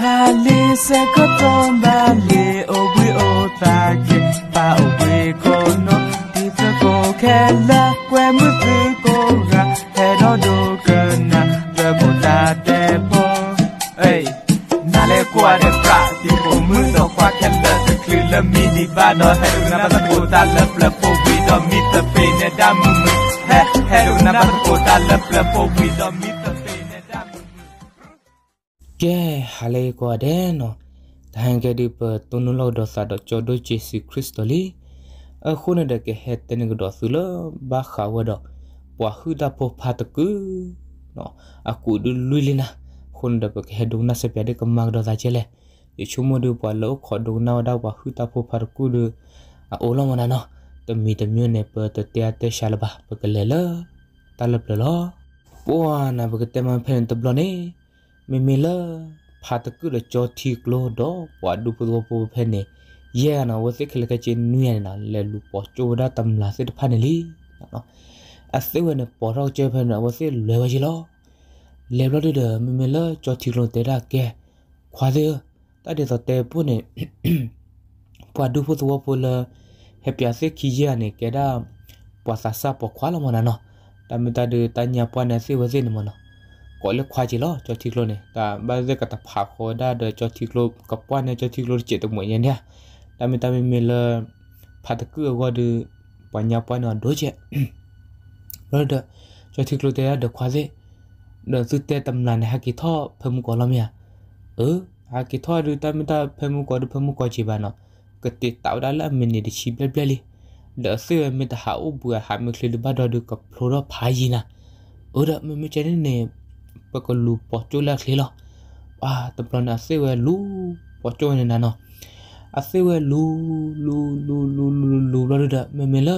ha li se ko tom ba li o bui o ta ke pa o bui ko no ti ta ko ke la kwe mu pu ko ga he do do ke na de bo ta te po ei na le kwa de pra ti po mu do kwa ke la te kli la mi di ba do he do na ba ko ta la pla po bi do mi te pe ne da mu he he do na ba ko ta la pla po bi do mi ကဲဟာလေကွာဒဲနော်တဟန်ကဒီပတုန်လောဒဆာဒချောဒိုဂျေစီခရစ်တိုလီအခုနဒကဟက်တနကဒဆူလဘာခါဝဒပွားခုဒပေါ်ဖတ်ကူနော်အခုဒူလူလီနာခွန်ဒပကဟဒုံနာစပြဒကမကဒဒါချေလေယချုမဒူပွားလောခဒုံနာဒပွားခုဒပေါ်ဖတ်ကူဒအိုလမနာနော်တမီတမျိုးနဲ့ပတတတရှာလပါပကလေလတလပလလပွားနာပကတမဖန်တဘလနေမေမေလာဖာတကုရချောတီကလိုဒေါပဝဒုပဒပဖနေယေနာဝစိခလကချေနူယနာလေလူပေါ်ချိုဒါတမ်လာစစ်ဖာနေလီနော်အစေဝနပေါ်တော့ချေဖနဝစိလွယ်ဝချေလောလေဘလဒမေမေလာချောတီကလိုတေရာကဲခွာသေးတတေစတေပုန်ပဝဒုပဒပလဟေပြစေခီယေနေကေဒါပဝဆာဆာပခွာလမနာနော်တမတဒတညာပဝနစေဝစိနမနော် có lực khoa chỉ lo cho thịt lô này ta bây giờ cả tập hạ khó đa đời cho thịt lô cặp quan này cho thịt lô chỉ tập mỗi nhân nha ta mình ta mình mình là phải tập cứ qua được bao nhiêu bao nhiêu đối chứ rồi đó cho thịt lô thế được khoa gì đợt thứ tê tầm này hai kỳ thọ phim có lắm nha ừ hai kỳ thọ được ta mình ta phim có được phim có chỉ bàn nó cái tiết tạo đã là mình để chỉ bla bla đi đợt xưa mình ta hảo bữa hai mình lên được bắt được cặp lô đó phải gì nè ở ừ đó mình mới chơi đến này ပကလူပေါ်ချိုလက်လေလောပါတပလနာစေဝဲလူပေါ်ချိုနေနာနော်အစေဝဲလူလူလူလူလူလူလာဒမမလာ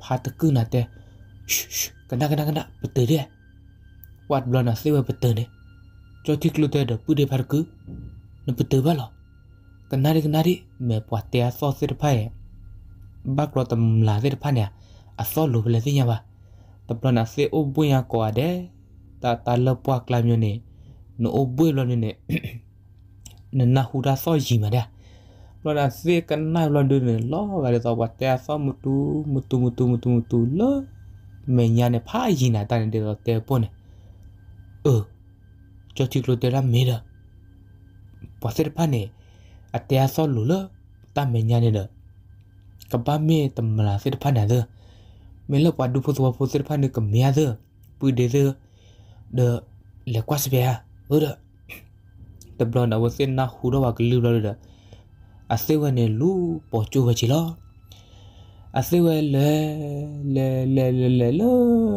ဖာတကုနာတဲ့ကနကနကနပတေရဲဝတ်ဘလနာစေဝဲပတေနေကြောတိကလူတဲ့ပူတဲ့ဖာကုနပတေဘလောကနာရီကနာရီမေပွားတဲ့ဆော့စစ်ဖိုင်ဘက်လောတမလာစစ်ဖိုင်နေအစောလူပဲလေစညာပါတပလနာစေအိုးပွင့်ရကွာတဲ့တာတာလပွားကလာမျိုးနေနိုအဘွေလောနေနေနနာဟူတာဆောရီမဒါလောနာစေကနိုင်လောဒနေလောကလေးတော့ဘာတဲဆောမတူမတူမတူမတူမတူလောမညာနေဖာရင်နာတန်တဲ့တော့တဲပွန်းအော်ကျော်တီကလိုတဲရမေရာပါစရဖာနေအတဲဆောလူလောတမညာနေလောကဘာမေတမလာစေတဖာနေလောမေလောပွားဒူဖို့သွားဖို့စေတဖာနေကမြားသောပူဒေသော the le kwa se bia oda the blonde was in na huro wa glu lo da a se wa ne lu po chu wa chi lo a se wa le le le le le lo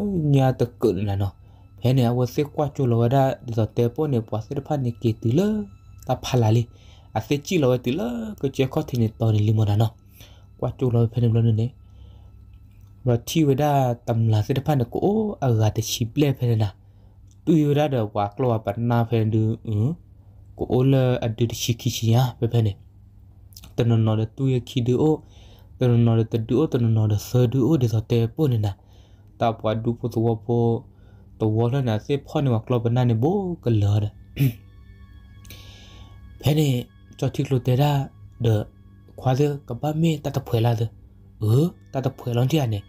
nya ta ku na no he ne wa se kwa chu lo da the te po ne po se pha ne ke ti lo ta pha la le a se chi lo ti lo ko che ko ti ne to ni limo na no kwa chu lo phe ne lo ne ว่าที่เวดาตำลาเสด็จพันก็โอ้อากาศชีเปล่เพลนะတူယူရတဲ့ကွာကလောပနာဖန်ဒူကိုအိုလာအဒူတရှိခိရှိယာပဲပဲနေတနနော်တူရခိဒူအိုတနနော်တဒူအိုတနနော်ဆဒူအိုဒီစတဲ့ပိုနေနာတာပွားဒူပိုသောပိုตัววอลน่ะเซพอนี่ว่ากลอบนั่นนี่โบกันเลยเพนี่จอดที่กลุเตระเดอควาเดกับบ้าเมตาตะเผยละเดอเออตาตะเผยร้อนที่อันเนี่ย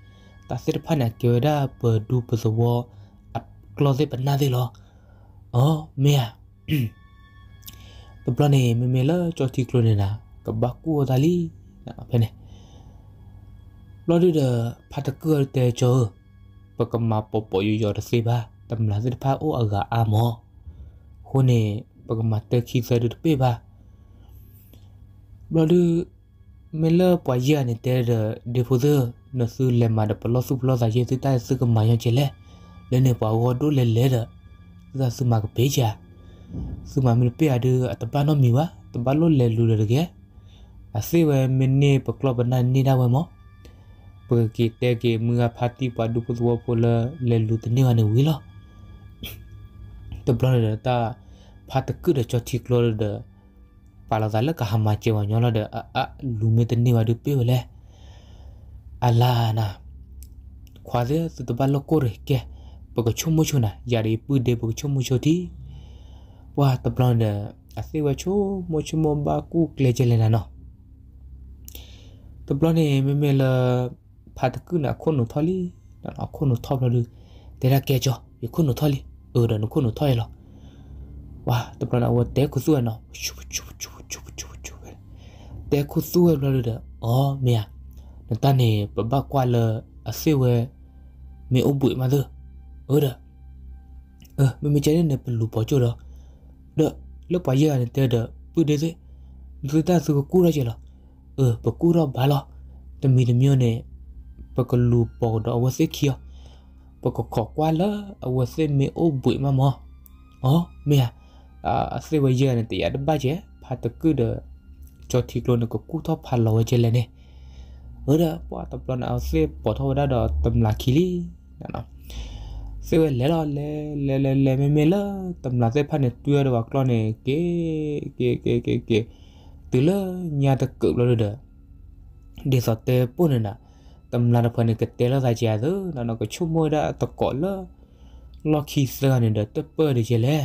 ตาเซพันน่ะเกียวได้เปิดดูปสวกลอสิปนาสิหรออ๋อเมียปปลนี่เมเมลจอที่กลนี่นะกับบักกูตาลีนะเพเนี่ยลอดิเดพัตเกอร์เตเจอปกมาปปอยู่ยอดสิบ้าตำลาสิพาโออากาอามอคนเนี่ยปกมาเตคีเซดุเปบ้าဘလမလပွားရနေတဲ့ဒီဖိုဇနဆူလေမာဒပလဆူပလဇာရဲ့တိုက်စကမာယချေလေလဲနေပွားဝတို့လဲလဲတာသာစုမကပေးချာစုမမီပေးရတဲ့အတပန်းတော့မီပါတပလို့လဲလူရကဲအစေဝဲမင်းနေပကလပနာနေတာဝဲမောပကိတဲကေမငါဖာတိပဒုပသဝပလလဲလူတနေဝနေဝီလောတပလရတာဖာတကုရချတိကလောဒပါလာဇလကဟမချေဝညောလဒအလူမေတနေဝဒပေးဝလဲအလာနာခွာစေစတပလကိုရကဲပကချုံမချုံနာယာရီပုဒေပကချုံမချုံတီဝါတပလန်နာအစေဝချုံမချုံမဘာကုကလေဂျလနာနော်တပလန်နေမေမေလာဖာတကုနာခွနုထော်လီနော်ခွနုထော်ဘလူဒေရာကေကျော်ယခွနုထော်လီအော်ဒနခွနုထော်ရလောဝါတပလန်အဝတဲကုစုရနော်ချူချူချူချူချူချူတဲကုစုရဘလူတဲ့အော်မေယာနတနေပဘကွာလအစေဝမေအုပ်ပွေမလားဟုတ်အမမချဲနေပလူပေါ်ကြတော့ဒါလောက်ပါရရတဲ့တဲ့ပြုတဲ့စေလူသားစကကူရချေလားเออปกูรอบาลอตมีดมียเนี่ยปกลูปอกดอวเสเคียวปกขอกว่าละอวเสเมโอบุยมามออ๋อเมียอ่าเสวเยเนี่ยติอะดบะเจพาตะกุเดจอทีโกนกกูทอพาลอเจเลเนี่ยเออดะปอตะปลอนเอาเสปอทอดาดอตำลาคิลีนะเนาะစေဝလဲလောလဲလဲလဲလဲမေမေလာတမလာစေဖာနေတွေ့ရတော့ကလောနေကေကေကေကေကေတူလာညာတကုလောလောဒေစတေပုန်နာတမလာဖာနေကတဲလာစာချာသောနော်ကချုံမွေတာတကောလောလော်ခီစရာနေတဲ့တပယ်ရေလဲ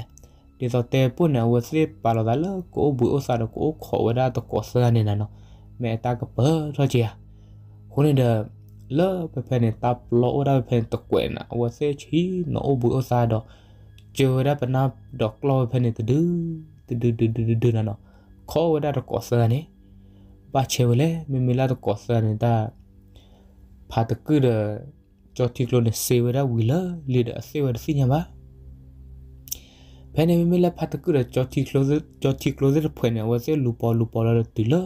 ဒီတော့တဲပွနဲ့ဝစီပါလာတယ်ကိုဘူအစားတော့ကိုခေါ်ဝတာတော့ကိုစရာနေနော်မဲတာကပယ်ထောချာခုနေတဲ့ la pe pe ne tap lo ora pe pe to kwe na wa se chi no bu o sa do jo da pa na do klo pe ne tu du tu du du du du na no kho wa da ko sa ne ba che wa le me me la do ko sa ne da pha ta ku de cho thi klo ne se wa da wi la le da se wa da si nya ba ဖဲနေမီလာဖတ်တကူရချောတီကလိုဇ်ချောတီကလိုဇ်ဖွင့်နေဝဲစလူပေါ်လူပေါ်လာတူလာ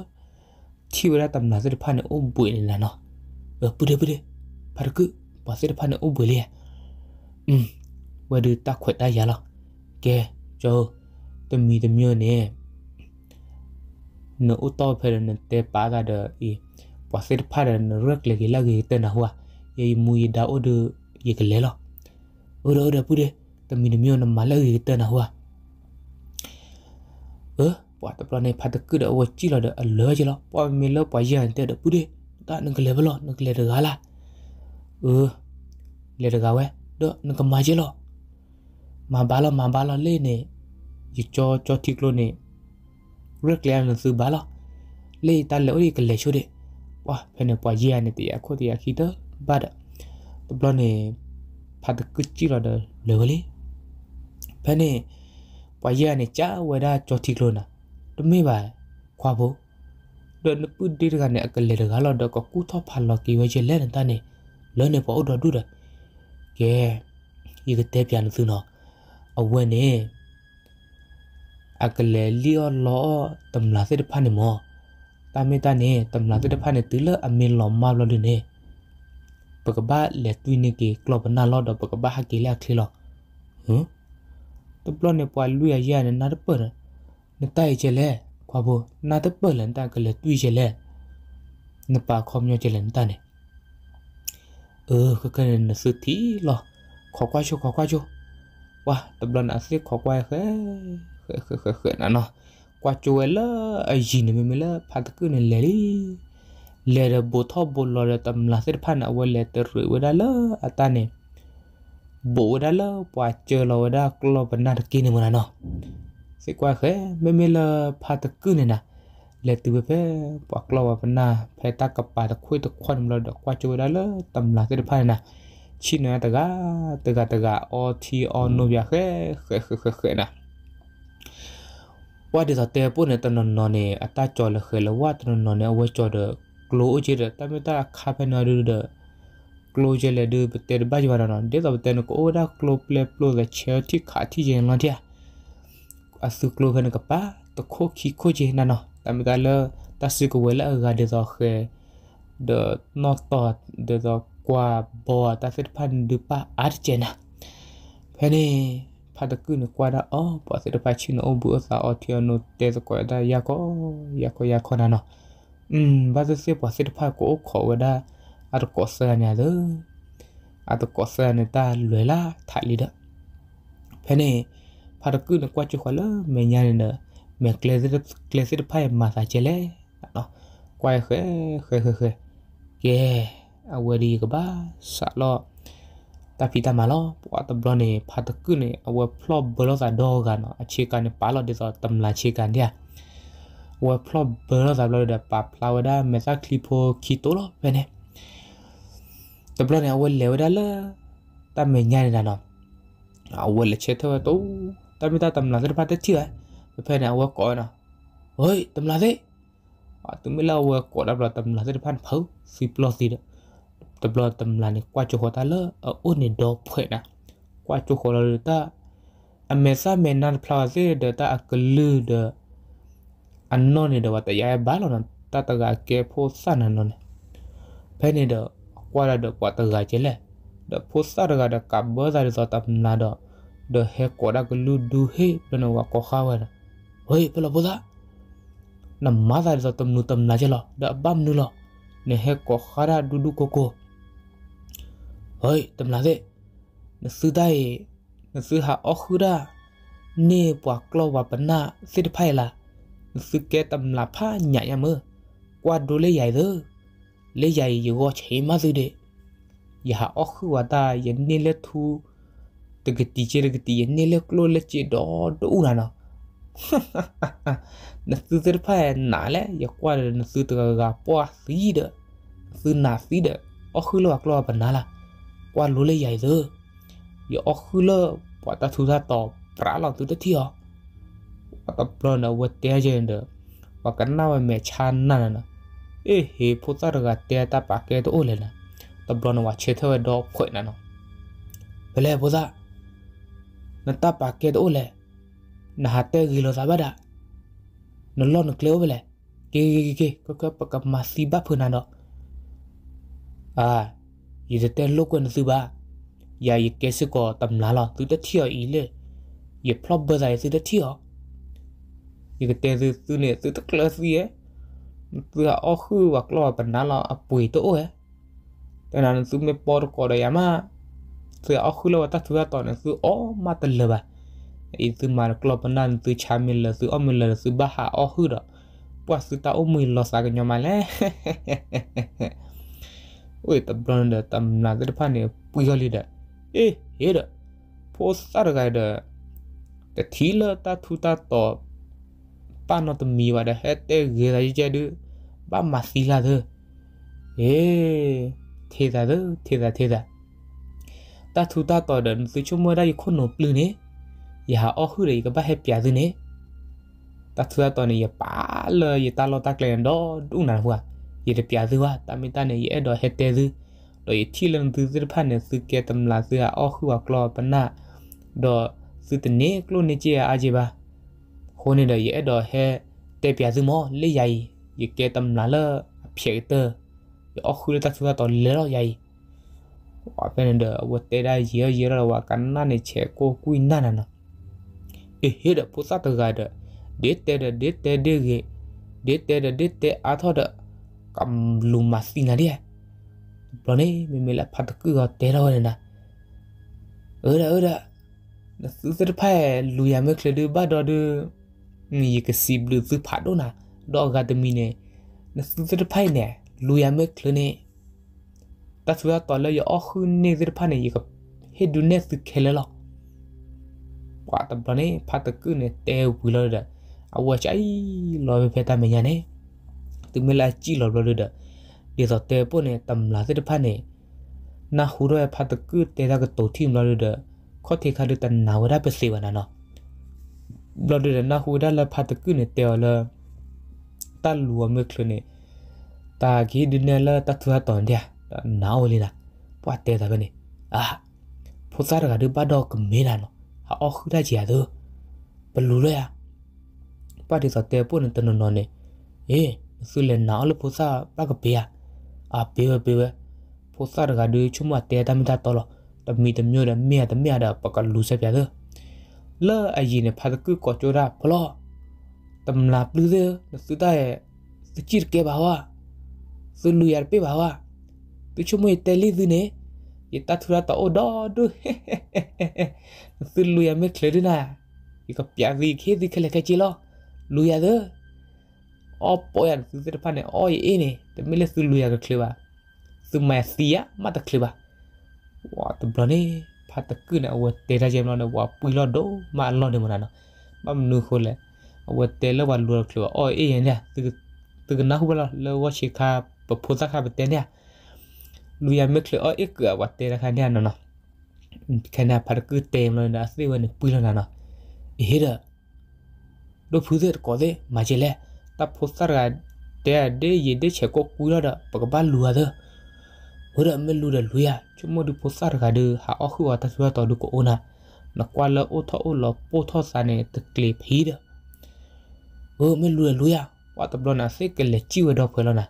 ချီဝရတမနာစဖာနေအုံပွေနေလာနော် pude pude parku pasir pan u boleh um wadu tak kuat dah ya lah ke jauh demi demi ni nó u to phải là te pa ga de i pasir pa de nó rắc lagi lagi te na hua ye mu i da o de ye ke le lo o de o de pude demi demi nó mà lagi te na hua ơ bỏ tập lo này phải được cứ đỡ chỉ là đỡ lỡ chứ lo bỏ mình lỡ bỏ gì anh te đỡ pude ta nang le belo nang le ga la u le ga we do nang ka ma je lo ma ba lo ma ba lo le ne yu cho cho tik lo ne re kle an su ba lo le ta le ri ka le shu de wa phe ne pa ye ne ti ya kho ti ya ki ta ba da to blo ne pha ta ku chi lo de le le phe ne pa ye ne cha we da cho tik lo na to me ba ခွာဖို့တော့နပုဒီရကနဲ့အကလေရကလာတော့ကကူထောဖာလကီဝဲချေလဲနေတာနေလဲနေပေါ်တော့ဒူတာကဲဒီကတဲ့ပြန်သူနော်အဝဲနေအကလေလီယောလောတမလာစစ်တဖာနေမောတမေတနေတမလာစစ်တဖာနေတူလအမင်းလောမလောလို့နေပကဘာလက်တွင်းနေကေကလပနာလောတော့ပကဘာဟာကေလာခလီလောဟမ်တပလနေပွာလူရရနေနာတပရနေတိုင်ချေလဲခွာဖို့နာတပလန်တကလည်းတွေ့ရလေနပါခေါမျောကြလန်တနဲ့เออก็กันนะสุดที่หรอขอควายชัวขอควายชัวว่าตบลันอาซิขอควายเฮ้เฮ้เฮ้เฮ้นั่นเนาะควายชัวเล่ไอจีนไม่ไม่เล่พัดกูเนี่ยเลยเลยระบบทบบลอระตำลาเสพันเอาไว้เลยแต่รู้ว่าได้เล่อาตาเนี่ยบูได้เล่ปวดเจอเราได้กลัวเป็นนาทกินเนี่ยมันเนาะစေကွာခဲမေမေလာဖာတကုနေနာလေတူပဲပွားကလောပနာဖဲတကပါတခွေတခွန်မလို့ကွာချိုလာလတမ်လာတဲ့ဖာနာချိနတကတကတကအော်တီအော်နိုဗျာခဲခဲခဲခဲနာဝါဒီသတဲ့ပုန်တနနော်နေအတကြော်လခဲလဝတ်နနော်နေဝဲကြော်တဲ့ကလိုအချေတဲ့တမတာခါဖနာရူတဲ့ closure le de peter bajwarana de da ten ko da clo play plo le che ti kha ti jen la dia အစုကလိုခနကပါတခိုခီခိုဂျေနာနောတမ်ကလတဆုကဝဲလာဂါဒေဇောခေဒနော့တောဒေဇောကွာဘောတဖစ်ဖန်ဒူပါအာဂျေနာဖနေဖတ်တကုနကွာဒါအောပေါ်စစ်တပိုင်ချင်းအဘူအစာအော်တီယနိုတဲစကွာဒါယာကောယာကောယာခောနာနောอืมဘာသစေပေါ်စစ်တပိုင်ကိုခေါ်ဝဒါအတကောဆာညာလေအတကောဆာနေတာလွယ်လာထာလီဒါဖနေဖာတကုနကွာချူခလမေညာနေနမေကလေစစ်ကလေစစ်ဖိုင်မာစာချေလေနော်ကွာခဲခဲခဲခဲကဲအဝရီကဘာဆာလောတပိတမလောပွာတဘလနေဖာတကုနေအဝဖလော့ဘလောစာဒေါကနော်အခြေကနေပါလော့ဒီစောတမလာခြေကန်တဲ့ဝဖလော့ဘလောစာဘလော့ဒပါဖလာဝဒါမေစာကလီဖိုခီတိုလောဘယ်နေတဘလနေအဝလေဝဒါလာတမေညာနေတာနော်အဝလက်ချက်တော့တမီတာတမလာစရပါတက်ချီပဲဖဲနာဝကောနော်เฮ้ยตำลาสิอ่ะตุ้มไม่เล่าว่ากดอัปลาตำลาสิพันเผาฟีปลอสิเด้อตำลาตำลาเนี่ยกว่าจะหัวตาเลอเอออุ่นเนี่ยดอกเผยนะกว่าจะหัวเราตาอเมซ่าเมนันพลาสิเดอตาอักลือเดออันนนเนี่ยเดอว่าแต่ยายบ้านเรานั่นตาตะกาเกโพสันนั่นนนเพนี่เดอกว่าเดอกว่าตะกาเจเลยเดอโพสันตะกาเดอกับเบอร์ใจเดอตำลาเดอ da he kora ko lu du he lana wa ko khawara hoi pala boda na mada za tam nu tam najala da bam nu lo ne he ko khara du du ko ko hoi tam la de na su dai na su ha o khura ne pa klo wa pana sit phai la na su ke tam la pha nya ya mơ qua du le yai de le yai yo go chei ma du de ya o khu wa da yen ni le thu ကတိချေကတိနေလကလိုလချေတော့တူရနာနသုသရဖဲနာလေယကွာနသုတကပွားစီဒသုနာစီဒအခုလောကလောပနာလာကွာလိုလေရိုက်သောယအခုလောပတသုသာတော့ပရာလောင်သူတတိယအတပလနဝတဲဂျန်ဒပကနာဝမေချာနာနာအေးဟေဖုသရကတဲတာပါကဲတော့လေနာတပလနဝချေထဝတော့ခွေနာနောဘလဲဘုရားนตาปากเกตโอเลยนะฮัตเตกิโลซาบะดะนลอนเคลวไปเลยเกเกเกก็ก็ปะกับมาซีบะเพื่อนันเนาะอ่ายีเตลูกคนซื้อบะยายีเกสก็ตำลาหรอซื้อเที่ยวอีเลยยีพลอบเบอร์ใส่ซื้อเที่ยวยีเตซื้อซื้อเนี่ยซื้อตะเคลซีเอซื้ออ๋อคือวักลอปันนั้นเราอปุยโตเอแต่นั้นซื้อไม่ปอดก็ได้ยามาသူအခုလောတာသူကတော့နေသူအော်မတလပါအစ်သူမာကလပနန်သူချာမီလသူအမီလသူဘာဟာအဟုရပွာစတာအမီလစာကညမလဲဝေးတဘရန်ဒတမ်နာတဲ့ဖာနေပူရလိဒအေးဟေရပိုစတာဂိုင်ဒတသီလတာသူတာတော့ပနတမီဝဒဟက်တဲ့ဂေရာကြီးချဒဘာမစီလာဒအေးသေးတာသေးတာသေးတာ ta thu ta tỏ đần từ chỗ mua đây khôn nộp lư nế ya ha o hư đấy các bác hẹp giả dư nế ta thu ta tỏ này ya bá lơ ya ta lo ta kèn đó đúng nào hua ya đẹp giả dư hua ta mình ta này ya đòi hẹp tê dư rồi thi lần từ dư phan này sự kia tầm là dư ha o hư hoặc lo bắn nạ đó sự tình nế luôn nế chia a gì ba hôm nay đời ya đòi hẹp tê giả dư mò lấy dày ya kia tầm là lơ phía tơ ya o hư ta thu ta tỏ lơ dày wa penada wa teda ye ye ra wa kanna ne che ko kui na na na e he da pusa ta ga da de te da de te de ge de te da de te a tho da kam lu ma si na dia ba ne me me la pha ta ku ga te ra wa na ora ora na su se pa lu ya me kle de ba do de ni ye ke si blu su pha do na do ga de mi ne na su se pa ne lu ya me kle ne ကဆွေတော်လေရအခုနေဇရဖာနေရကဟေဒုနေသခဲလလဝါတဘနေဖတ်တကုနေတဲဘူးလို့တဲ့အဝချိုင်လော်ဖေတာမညာနေသူမလာကြည့်လော်လို့တဲ့ဒီတော့တဲပုန်နေတမ်လာဇရဖာနေနာဟူရဖတ်တကုတဲတာကတိုတိမလို့တဲ့ခေါတိခါတဲ့နာဝရပစီဝနာနော်လော်တဲ့နာဟူဒါလာဖတ်တကုနေတဲလော်တလူဝမခလနေတာဂီဒီနယ်လာတထွားတန်တဲ့နာဝလေလာပွာတဲတာပဲနေအာဖိုစားရကဘာတော့ကမေးလာနော်ဟာအခုလိုက်ကြရသူဘလူလဲရပါတီစတဲ့ပုန်တနနော်နေအေးဆုလဲနာလဖိုစားပကပေးရအာပေးဝပေးဝဖိုစားရကဒီချုမတဲတာမတာတော်တမီတမျိုးနဲ့မြဲတမြတာပကလူဆက်ပြတယ်လဲအရင်ဖတ်ကူကိုကြိုးတာဘလောတမလာပလူးစစတဲ့စချစ်ကေဘာဝစလူရပေးဘာဝ tu chu mui te li dune ye ta thura ta odo du su lu ya me khle dina ye ka pya zi khe zi khle ka chi lo lu ya de o po yan su se pa ne o ye e ne te me le su lu ya ka khle ba su ma si ya ma ta khle ba wa ta bra ne pha ta ku na wa te ra jem lo ne wa pui lo do ma lo de mo na no ma nu kho le wa te lo wa lu khle ba o e yan ya tu tu na hu ba lo wa chi kha ပဖို့သခါပတဲ့เนี่ยလူရမက်လောအကဝတ်တေရခဏနော်ခဏဖရကတေမလို့ဒါစီဝင်ပူလနာနော်ဟေရတို့ဖူးတဲ့ကောတဲ့မကြလေတပ်ဖို့စရတဲ့ဒေရတဲ့ချက်ကိုပူရတာပကပလူရတဲ့ဟိုရမလူရလူရချမတို့ဖို့စရကဒဟာအခုဝတ်ဆွတ်တော်ကိုအနာနကွာလောအထောအလောပိုထောစနေတကလေဖီးတဲ့ဟိုမလူရလူရဝတ်တဘလနာစိတ်ကလေချီဝတော့ဖွယ်လနာ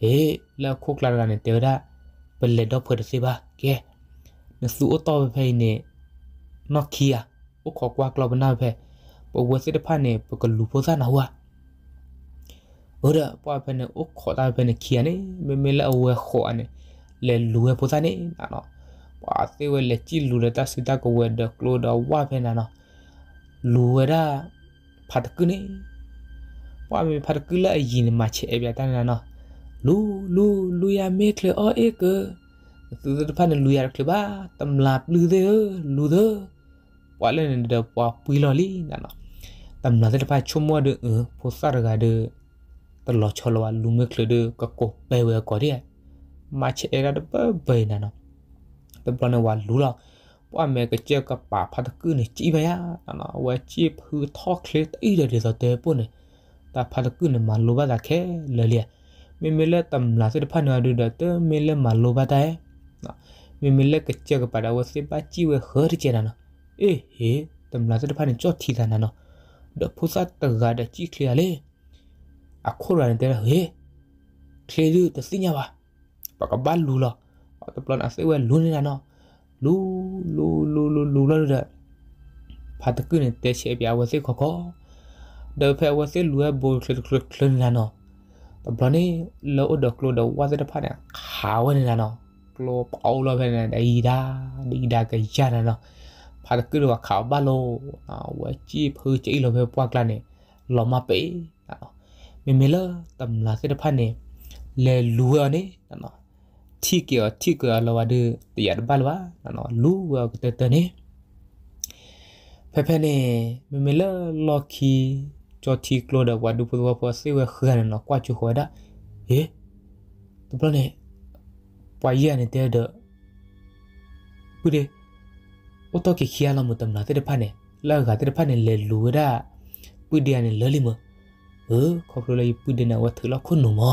เอ๊ะแล้วคุกลากันเนี่ยเดี๋ยวได้เป็นเลดอเพื่อสิบ้าแกนสูโอต่อไปเพเนี่ยนอกคีอะโอขอกว่ากลอบนาเพปวสิทธิ์พันเนี่ยปกลูโพซานะหัวเออปอเพเนี่ยโอขอตาเพเนี่ยเคียเนี่ยไม่ไม่ละเอาเวขอเนี่ยเลลูเวโพซาเนี่ยนะเนาะปาเซเวเลจิลูเลตาสิตากเวดกลอดว่าเพนะเนาะลูเวดาพัดกึเนี่ยปอเมพัดกึละยินมาเชเอเบียตันนะเนาะလူလူလူရမေကလအော်အေကသူတို့ဖန်လူရကလဘာတမ်လာပလူသေးလူသေပွာလန်ဒပွာပီလော်လီနာနာတမ်လာတဲ့ဖာချုံမွားဒေပိုစာရကဒေတလောချလောလူမေကလဒေကကိုပဲဝဲကော်ရီမချေရဒပဘိုင်နာနာတပလနဝလူလောပွာမဲကကြက်ကပါဖတ်ကူနေကြည်ပါရနာနာဝဲကြည်ဖူထော့ကလေတိရဒေဆိုတဲ့ပွနေတဖတ်ကူနေမလိုပါတာခဲလေလျာမေမေလတမ်လာစတဖနာဒူဒတ်မေလမလိုဘတာယမေမေလကချက်ကပဒဝစေပါချီဝဟရချေနာအေးဟေတမ်လာစတဖနာကြော့ထီလာနာနော်ဒဖုစတ်တဂါဒချီခလျာလေအခုရန်တဲ့ဟေခလေလူတစညာပါပကဘလူလာတပလန်အစေဝလူနေနာနော်လူလူလူလူလူလာတဲ့ဖတ်ကုနေတဲ့ချေပြဝစေခခေါ်ဒဖဲဝစေလူဘိုခလခလခလနာနော်ตบนี้เราอดกลัวดว่าจะได้พันเนี่ยขาวนี่นะเนาะกลัวเอาเราไปเนี่ยดีดาดีดาก็ยานะเนาะพาตะกี้ว่าขาวบ้าโลเอาไว้จีพือจีเราไปปวกลันเนี่ยเรามาไปนะเนาะมีเมลอตำลาเสด็จพันเนี่ยเลลัวนี่นะเนาะที่เกี่ยวที่เกี่ยวเราว่าดื้อเตียดบ้าลวะนะเนาะลูวเตเตเนี่ยเพเพเนี่ยมีเมลอล็อกคี cho thi klo da wa du pulwa po se we khana no kwa chu khoda e tu plan ne pa ya ne te de pu de o to ke khia la mu tam na te de pha ne la ga te de pha ne le lu da pu de ne le li mo e kho pro la pu de na wa thu la khu no mo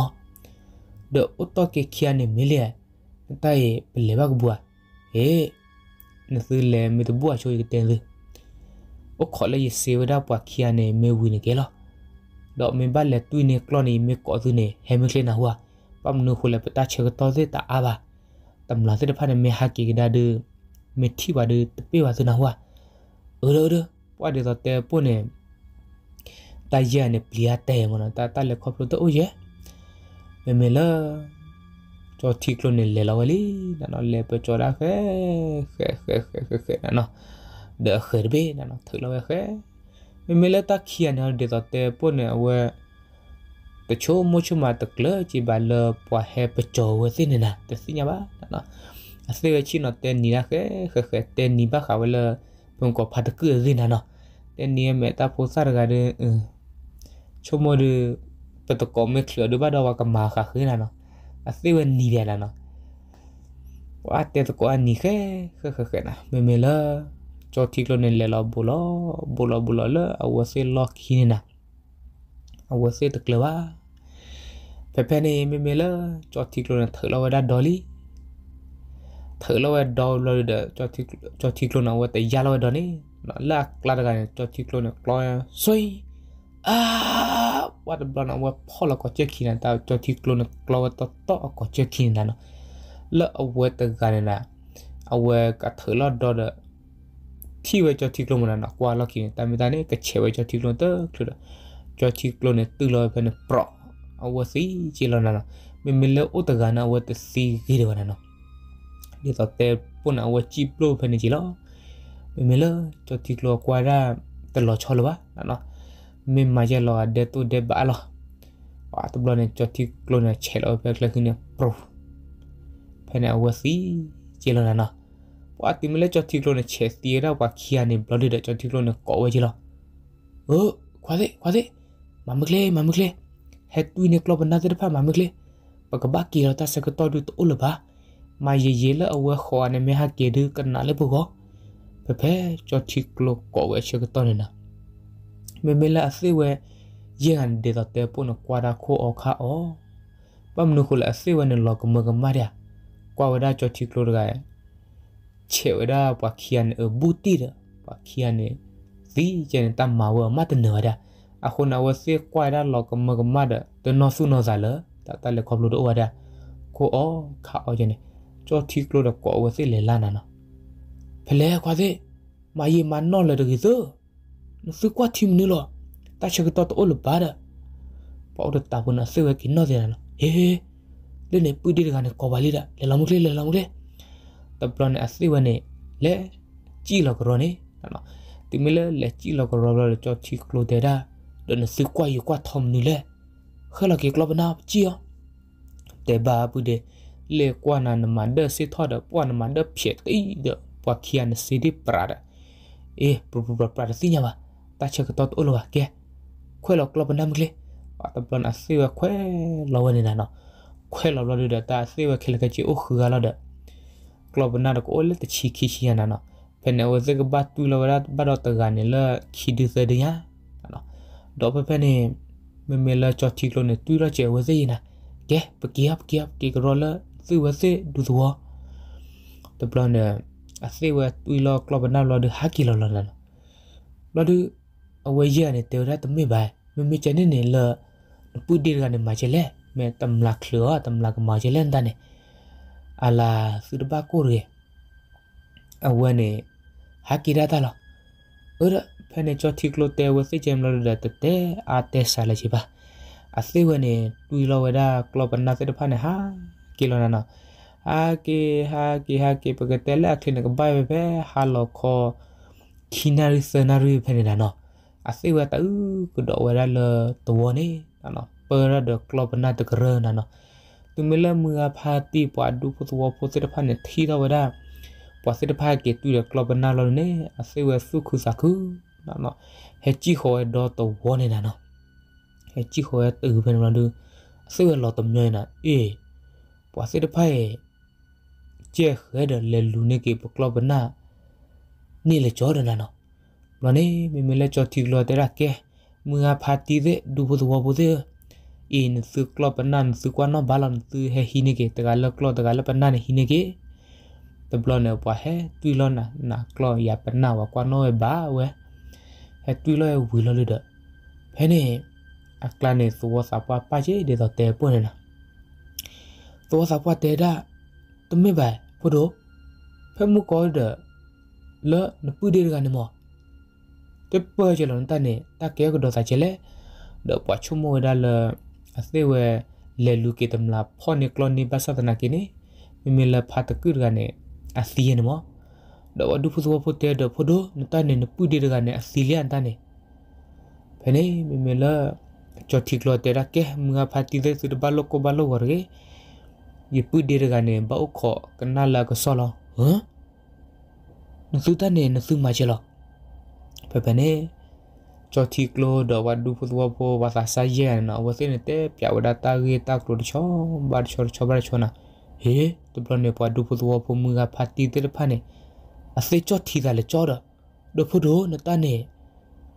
de o to ke khia ne me le ta ye le ba bu a e na su le me tu bu a cho ye ten le โอ้ขอเลยเซวดาปวกเคียเนเมวินเกลอดอกเมบัลเลตุเนกลอนีเมกอตุเนเฮมิเคนาหัวปั๊มนูคุเลปตาเชกตอเซตาอาบาตำลาเซตพันเมฮากิกดาเดเมทีวาเดตเปวาตุนาหัวเออเด้อปวเดตเตปุเนตายาเนเปลียเตมนะตาตาเลคอปโตโอเยเมเมลอตัวที่กลุ่นเลลาวลีนั่นเอาเลปจอราเฟ่เฟ่เฟ่เฟ่เฟ่นั่นเนาะเดอเขิดเบ้นะเนาะถือเราแค่ไม่ไม่ละตาเขียนเนาะเดี๋ยวต่อเตะปุ่นเนี่ยเว้ยแต่โชว์มุชมาตะเกลือจีบาลเลปวาเฮปโจเวสิเนี่ยนะแต่สิเนี่ยบ้าเนาะအစေချီနတဲနီရခဲခခဲတဲနီဘခဝလဘုံကဖတ်ကရင်းနော်တဲနီမေတာဖိုဆာရကတဲ့ချုံမရပတကောမေခလဒဘဒဝကမာခခင်းနော်အစေဝနီရလာနော်ဝါတဲတကောနီခဲခခခဲနာမေမေလာจอทิกลนเลลาบุลาบุลาบุลาละอวเซล็อกฮินนะอวเซตกลวาเปเปเนเมเมละจอทิกลนเถลาวดาดอลีเถลาวดอลเดจอทิกจอทิกลนอวแต่ยาลาวดอนี่ละกลาดกันจอทิกลนกลอยซวยอาวัดบลานอวพอละก็เจคินนะตาจอทิกลนกลาวตอตอก็เจคินนะละอวแต่กันนะอวกะเถลอดอ thi we cho thi klon na kwa lo kin ta mi ta ne ka che we cho thi klon ta klu da cho thi klon ne tu lo pe ne pro awa si chi lo na mi mi le o ta ga na wa ta si gi de wa na ni ta te pu na wa chi plo pe ne chi lo mi mi le cho thi klon kwa ra ta lo cho lo ba na no mi ma je lo de tu de ba lo wa tu lo ne cho thi klon ne che lo pe klu ne pro pe ne awa si chi lo na na ပွာတိမလဲချောတိကလုံးနဲ့ချေစီရောပွာခီယာနေဘလော့ဒ်တဲ့ချောတိကလုံးနဲ့ကောဝဲကြီးလောဟိုခွာလေခွာလေမမကလေမမကလေဟက်တူနေကလောဘနာတဲ့ဖာမမကလေပကဘာကီရတာစကတော့ဒူတူလဘာမယေယေလအဝဲခေါ်နေမဟာကေဒူကနာလေပုကောဖဖဲချောတိကလောကောဝဲချေကတော့နေနာမေမေလာအစေဝဲယေဟန်ဒေတာတေပုန်ကွာရာခိုအောခါအောပမ်နုခုလအစေဝဲနေလောကမကမာရကွာဝဒါချောတိကလောရဂါရဲ့ chịu ra và khiên ở bụi đó và khiên ấy gì cho nên ta máu ở mắt nửa đó à khôn nào sẽ quay ra lọ cầm mờ cầm mắt đó tôi nó su nó giả lỡ ta ta lại không lụt ở đó cô ó khảo cho nên cho thích lụt được có sẽ lê lan à nó phải lấy quá thế mà gì mà nó là được gì chứ nó sẽ quá thêm nữa rồi ta sẽ cái tao tổ lụt bá đó bảo được ta buồn là sẽ cái nó gì à nó, hê hê lên này bự đi được à này có vali đó lấy lòng một lấy lấy lòng một lấy တပလနဲ့အစိဝနဲ့လဲကြည့်လောက်ကြောနေနော်ဒီမလဲလဲကြည့်လောက်ကြောလဲကြောချီကလိုတဲ့ဒါဒနစစ်ကွာယကွာထုံနီလဲခလကေကလပနာကြည့်ရတဲ့ဘာပူတဲ့လေကွာနာနမန်ဒစစ်ထော်ဒပွာနမန်ဒဖြစ်တိဒပွာခီယန်စီဒီပရာဒအေပူပူပရာစီညာပါတာချက်ကတော့အလောကဲခွဲလောက်ကလပနာမကလေးအတပန်အစီဝခွဲလောဝနေနာနော်ခွဲလောက်လောက်တဲ့တာအစီဝခဲလကချီအိုခူကလောက်တဲ့ကလဘနာကအိုလတချီခိရှိယနာနော်ဖနေဝဇကဘတ်တူလဝရတ်ဘရတ်တဂန်လခိဒိစဒညာနော်ဒေါ်ပဖနေမမေလာချောချီကလနေတူရချေဝဇေနာကဲပကီယပ်ကီယပ်ကီကရောလသူဝဇေဒူဇဝတပလန်အစေဝတူလကလဘနာလဒဟာကီလလလလဒအဝေးရနေတေရတမိပါမမေချနေနေလပူဒီရကနေမချေလဲမဲတမ်လာခလောတမ်လာကမချေလဲန်တနဲ့ ala sirba kore awane hakira talo ora phane cho thiklo te we se jem lo da te a te sala chi ba a se we ne tu lo we da club na se phane ha kilo na na a ke ha ke ha ke pa te la thine ka bai be ha lo kho kinari senari phane da no a se we ta u ku do we da lo to ne na no per da club na te kre na no ตุเมลมือพาตีปวดดูพุทวพุทธิพันเนี่ยที่เราได้ปวดสิทธิพาเกตุเดกลอบนาเราเนี่ยอาศัยเวสุคุสักคือนั่นเนาะเฮจิโฮเอดอตัววเนี่ยนะเนาะเฮจิโฮเอตื่นเป็นเราดูอาศัยเวลอตมย่อยนะเอปวดสิทธิพาเจ้าเฮเดเลลูเนี่ยเก็บกลอบนานี่เลยจอดนะเนาะเราเนี่ยมีเมลจอดที่เราได้รักแกมือพาตีเดดูพุทวพุทธิ in su klo panan su kwa no balan tu he hine ge ta lo klo ta lo panan hine ge ta blo ne pa he tu lo na na klo ya pana wa kwa no e ba we he tu lo e wi lo le da he ne akla ne su wa sa pa pa che de ta te po ne na tu wa sa pa te da tu me ba po do phe mu ko da lo na pu de ga ne mo te pa che lo ta ne ta ke ko do sa che le da pa chu mo da le အသေဝဲလေလူကေတမလာဖောနေကလွန်နေဘာသာတနာကိနေမိမလဖတ်ကုရကနေအသီယနမောတော့ဒုဖုစဝဖုတဲတော့ဖုဒိုနတနေနပူဒီရကနေအသီလျန်တနေဖနေမိမလကြောတိကလတဲရကေမငါဖတ်တိတဲ့စတဘလကိုဘလဝရေဒီပူဒီရကနေဘောက်ခောကနလာကဆောလောဟမ်နစုတနေနစုမချေလောဖဖနေจอทีกโลดวัดดูพุทธวโพวาสาสายนนะวัดเส้นเตะเปียวดาตาเกตากรุดชอบาดชอชอบาดชอนะเฮ้ตุบลเนี่ยพอดูพุทธวโพมือพัดตีเตลพันเนี่ยอาศัยจอทีกันเลยจอดดพุทโธนตาเนี่ย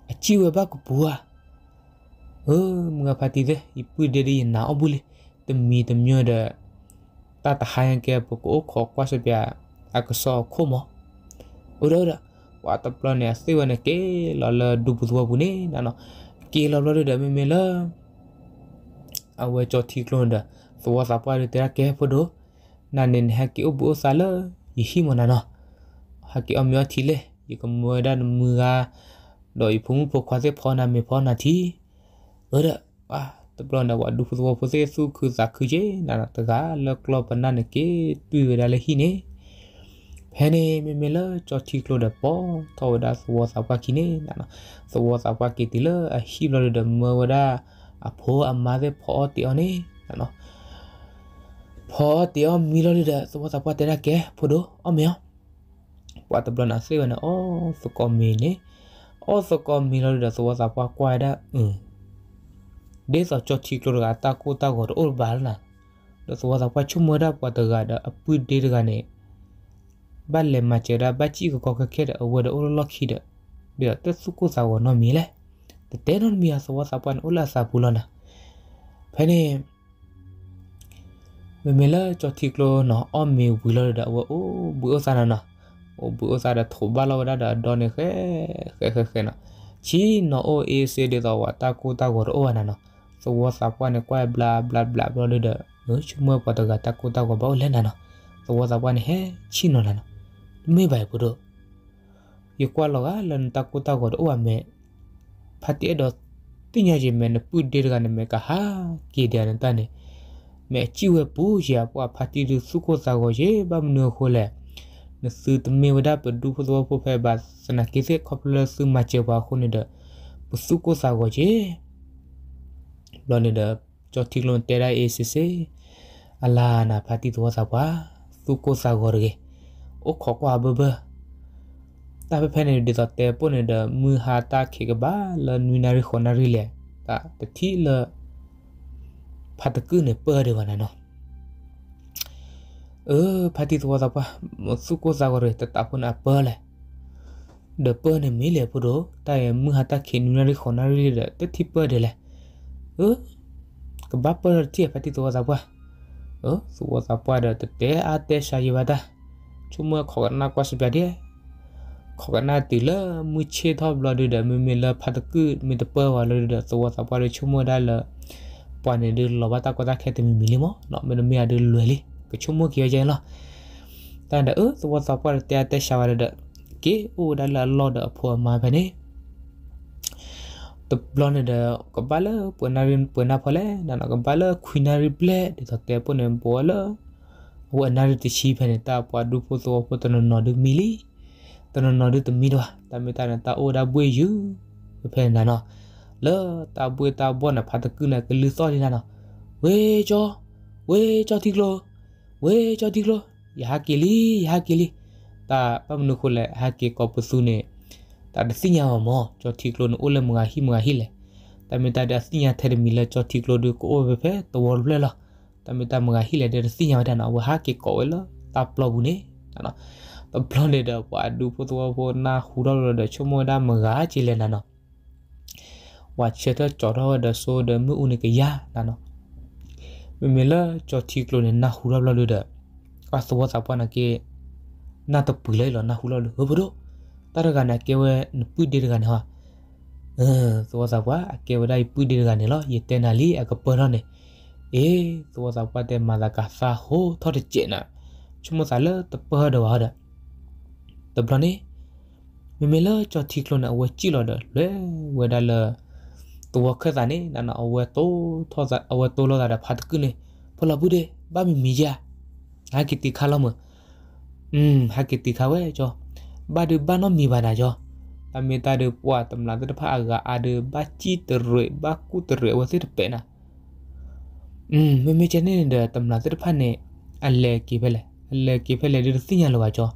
อาชีวบักบัวเออมือพัดตีเตอีปุ่ยเดียนาอบุเลยตมีตมีเดตาตาหายังแกปกโอขอควาสเปียอากาศโคมออุระอุระဝါတပလနဲ့စေဝနဲ့ကေလလဒူပဇဝဘူးနေနော်ကေလလရဒမမေလအဝဲချောတီကလွန်ဒါသွားစပွားရတဲ့ကဲဖဒိုနာနင်ဟကီအဘူဆာလယဟီမနာနော်ဟကီအမြောတီလေယကမွေဒန်မူရာဒိုဖုန်ဖခွာစေဖောနာမေဖောနာတီရဒအာတပလနာဝဒူပဇဝဖစေစုခုစာခုကျေနာတကလကလပနာနကေတွေ့ရလေဟီနေဖဲနေမေမေလာကြော်တီကလိုဒပေါ်သောဒါသဝသပကိနေနာသဝသပကိတီလာအဟီလိုဒမဝဒါအဖိုးအမသေးဖော်တီအောင်နေနော်ဖော်တီအောင်မီလိုဒသဝသပတရကဲဖိုဒိုအမေယောပတ်တဘလနာစေဝနအောစကောမီနေအောစကောမီလိုဒသဝသပကွာဒါအင်းဒေသကြော်တီကလိုဒတာကိုတာကိုအိုဘာလနာသဝသပချုမဒါပတ်တကဒါအပွေဒေတကနေဘတ်လေမချေရာဘတ်ချီကိုကောက်ခဲတဲ့အဝဒအိုလော့ခိဒဘေတဆုကိုစာဝနော်မီလေတဲနွန်မီယာစဝစပန်အိုလာစာပူလနာဖဲနေမမေလာချောတိကလောနော်အော်မီဝီလော်ဒါဝအိုဘူအိုစာနာနာအိုဘူအိုစာဒါထိုဘလော်ဒါဒါဒွန်ခဲခဲခဲခဲနာချီနော်အိုအေးစေဒေတော်ဝတာကိုတာကိုရောနာနော်စဝစပန်နဲ့ကွဲဘလာဘလာဘလာဘလော်ဒါနော်ချွမပတကတာကိုတာကိုဘောလဲနာနော်ตัวสาวันเฮชินนลนะไม่ใบกูดูอยู่กว่าหรอกอะลันตากูตากอดอ้วนแม่พัดเอ็ดดတိညာချင်းမဲနပုတေရကနေမဲကဟာကေဒီယန်တန်နေမဲချီဝဲဘူးရပွားဖာတီလူစုကိုစာကိုရေဘမနုခိုလဲနစူတမေဝဒပဒူဖသောဖဖဲဘတ်စနကိစေခေါပလစုမချေပါခုနေဒပစုကိုစာကိုရေလောနေဒကြောတိကလွန်တေရိုင်အေစစ်စေအလာနာဖာတီသောစာပါစုကိုစာကိုရေโอ้ข k า a ba ba ta อ e phene เ e t เ te po ne da mu ha ta khe ga ba นา nu na ri khona ri le ta ta t h น la pha ta น u ne pa de wa na no เออพัติตัวตาปะมันสุโกซากรแต่ตาปนอะเปอร์เลยเดเปอร์เนี่ยมีเลยุโดแต่มือหาตาเข็นนาริคอนาริเยแต่ที่เปอร์เดเลยเออกบ้าเปอร์ที่พัติตัวตาปะเออสุโกซาปะเดแต่เตะอาเตะชายวะตา cuma khó khăn nào quá sức bà đế khó khăn nào tí lỡ mùi chê thọp lò đưa đá mê mê lỡ phát tắc cư mê tắc bơ và lỡ đưa đá tố và tạp qua đưa chú mơ đá lỡ bà nè đưa lò bà ta qua ta khe tì mê mê lì mò nọ mê nó mê à đưa lùi lì cái chú mơ kìa chay lò ta đã ớ tố và tạp qua đưa tè xa và đưa kế ô đá lỡ lò đưa phù mà bà nè tập lò nè đưa gà bà lỡ bà nà rin bà nà phà lè ဝအနာရတရှိဖနေတာပွားဒုဖို့သောပတနနော်ဒုမီလီတနနော်ဒုတမီတော့တမေတာနတာအိုဒါဘွေယူဖဲနာနော်လောတာဘွေတာဘောနဖတ်ကုနကလူစောနေနော်ဝေကျော်ဝေကျော်တီကလိုဝေကျော်တီကလိုယာကီလီယာကီလီတာပမနုခုလေဟာကီကောပစုနေတာဒစီညာမောကျော်တီကလိုနိုလမငါဟိမငါဟိလေတမေတာဒစီညာထဲမီလေကျော်တီကလိုဒုကိုဘဖဲတော်လွဲလားတမတမကဟိလက်တဲ့စီညာတနာဝဟာကေကောဝဲလတာပလဘူးနေနော်တပလနေတဲ့ပွာဒူဖိုတောဘောနာဟူရောရတဲ့ချမောဒါမကချီလဲနာနော်ဝါချက်တော့ကြော်တော့ဒဆိုဒမှုဦးနေကရနာနော်မမလာကြော်တီကလိုနေနာဟူရောလလို့တဲ့အစဘောစာပနာကေနာတပူလဲလနာဟူရောလဟဘရောတရကနာကေဝဲပူဒီရကနာဟာအဲသောစာပွာအကေဝဒိုင်ပူဒီရကနာလရေတနာလီအကပရနေ eh tua sa pate malaka sa ho thor chena chumo sa le te pa do ada te brani me me le cho thi klo na we chi lo da le we da le tua kha sa ne na na awe to tho sa awe to lo da da phat ku ne phola bu de ba mi mi ja ha ki ti kha lo mo um ha ki ti kha we cho ba de ba no mi ba na cho ตามเมตาเดือปวดตำลาเดือผ้าอากาอาเดือบาจีเตรเรบากูเตรเรวสิเตเปนะอืมเมเมเจเนเดตำนาสิทธิพันธ์เนี่ยอันเลกีไปเลยอันเลกีไปเลยดูสิญาณลวะจ้อ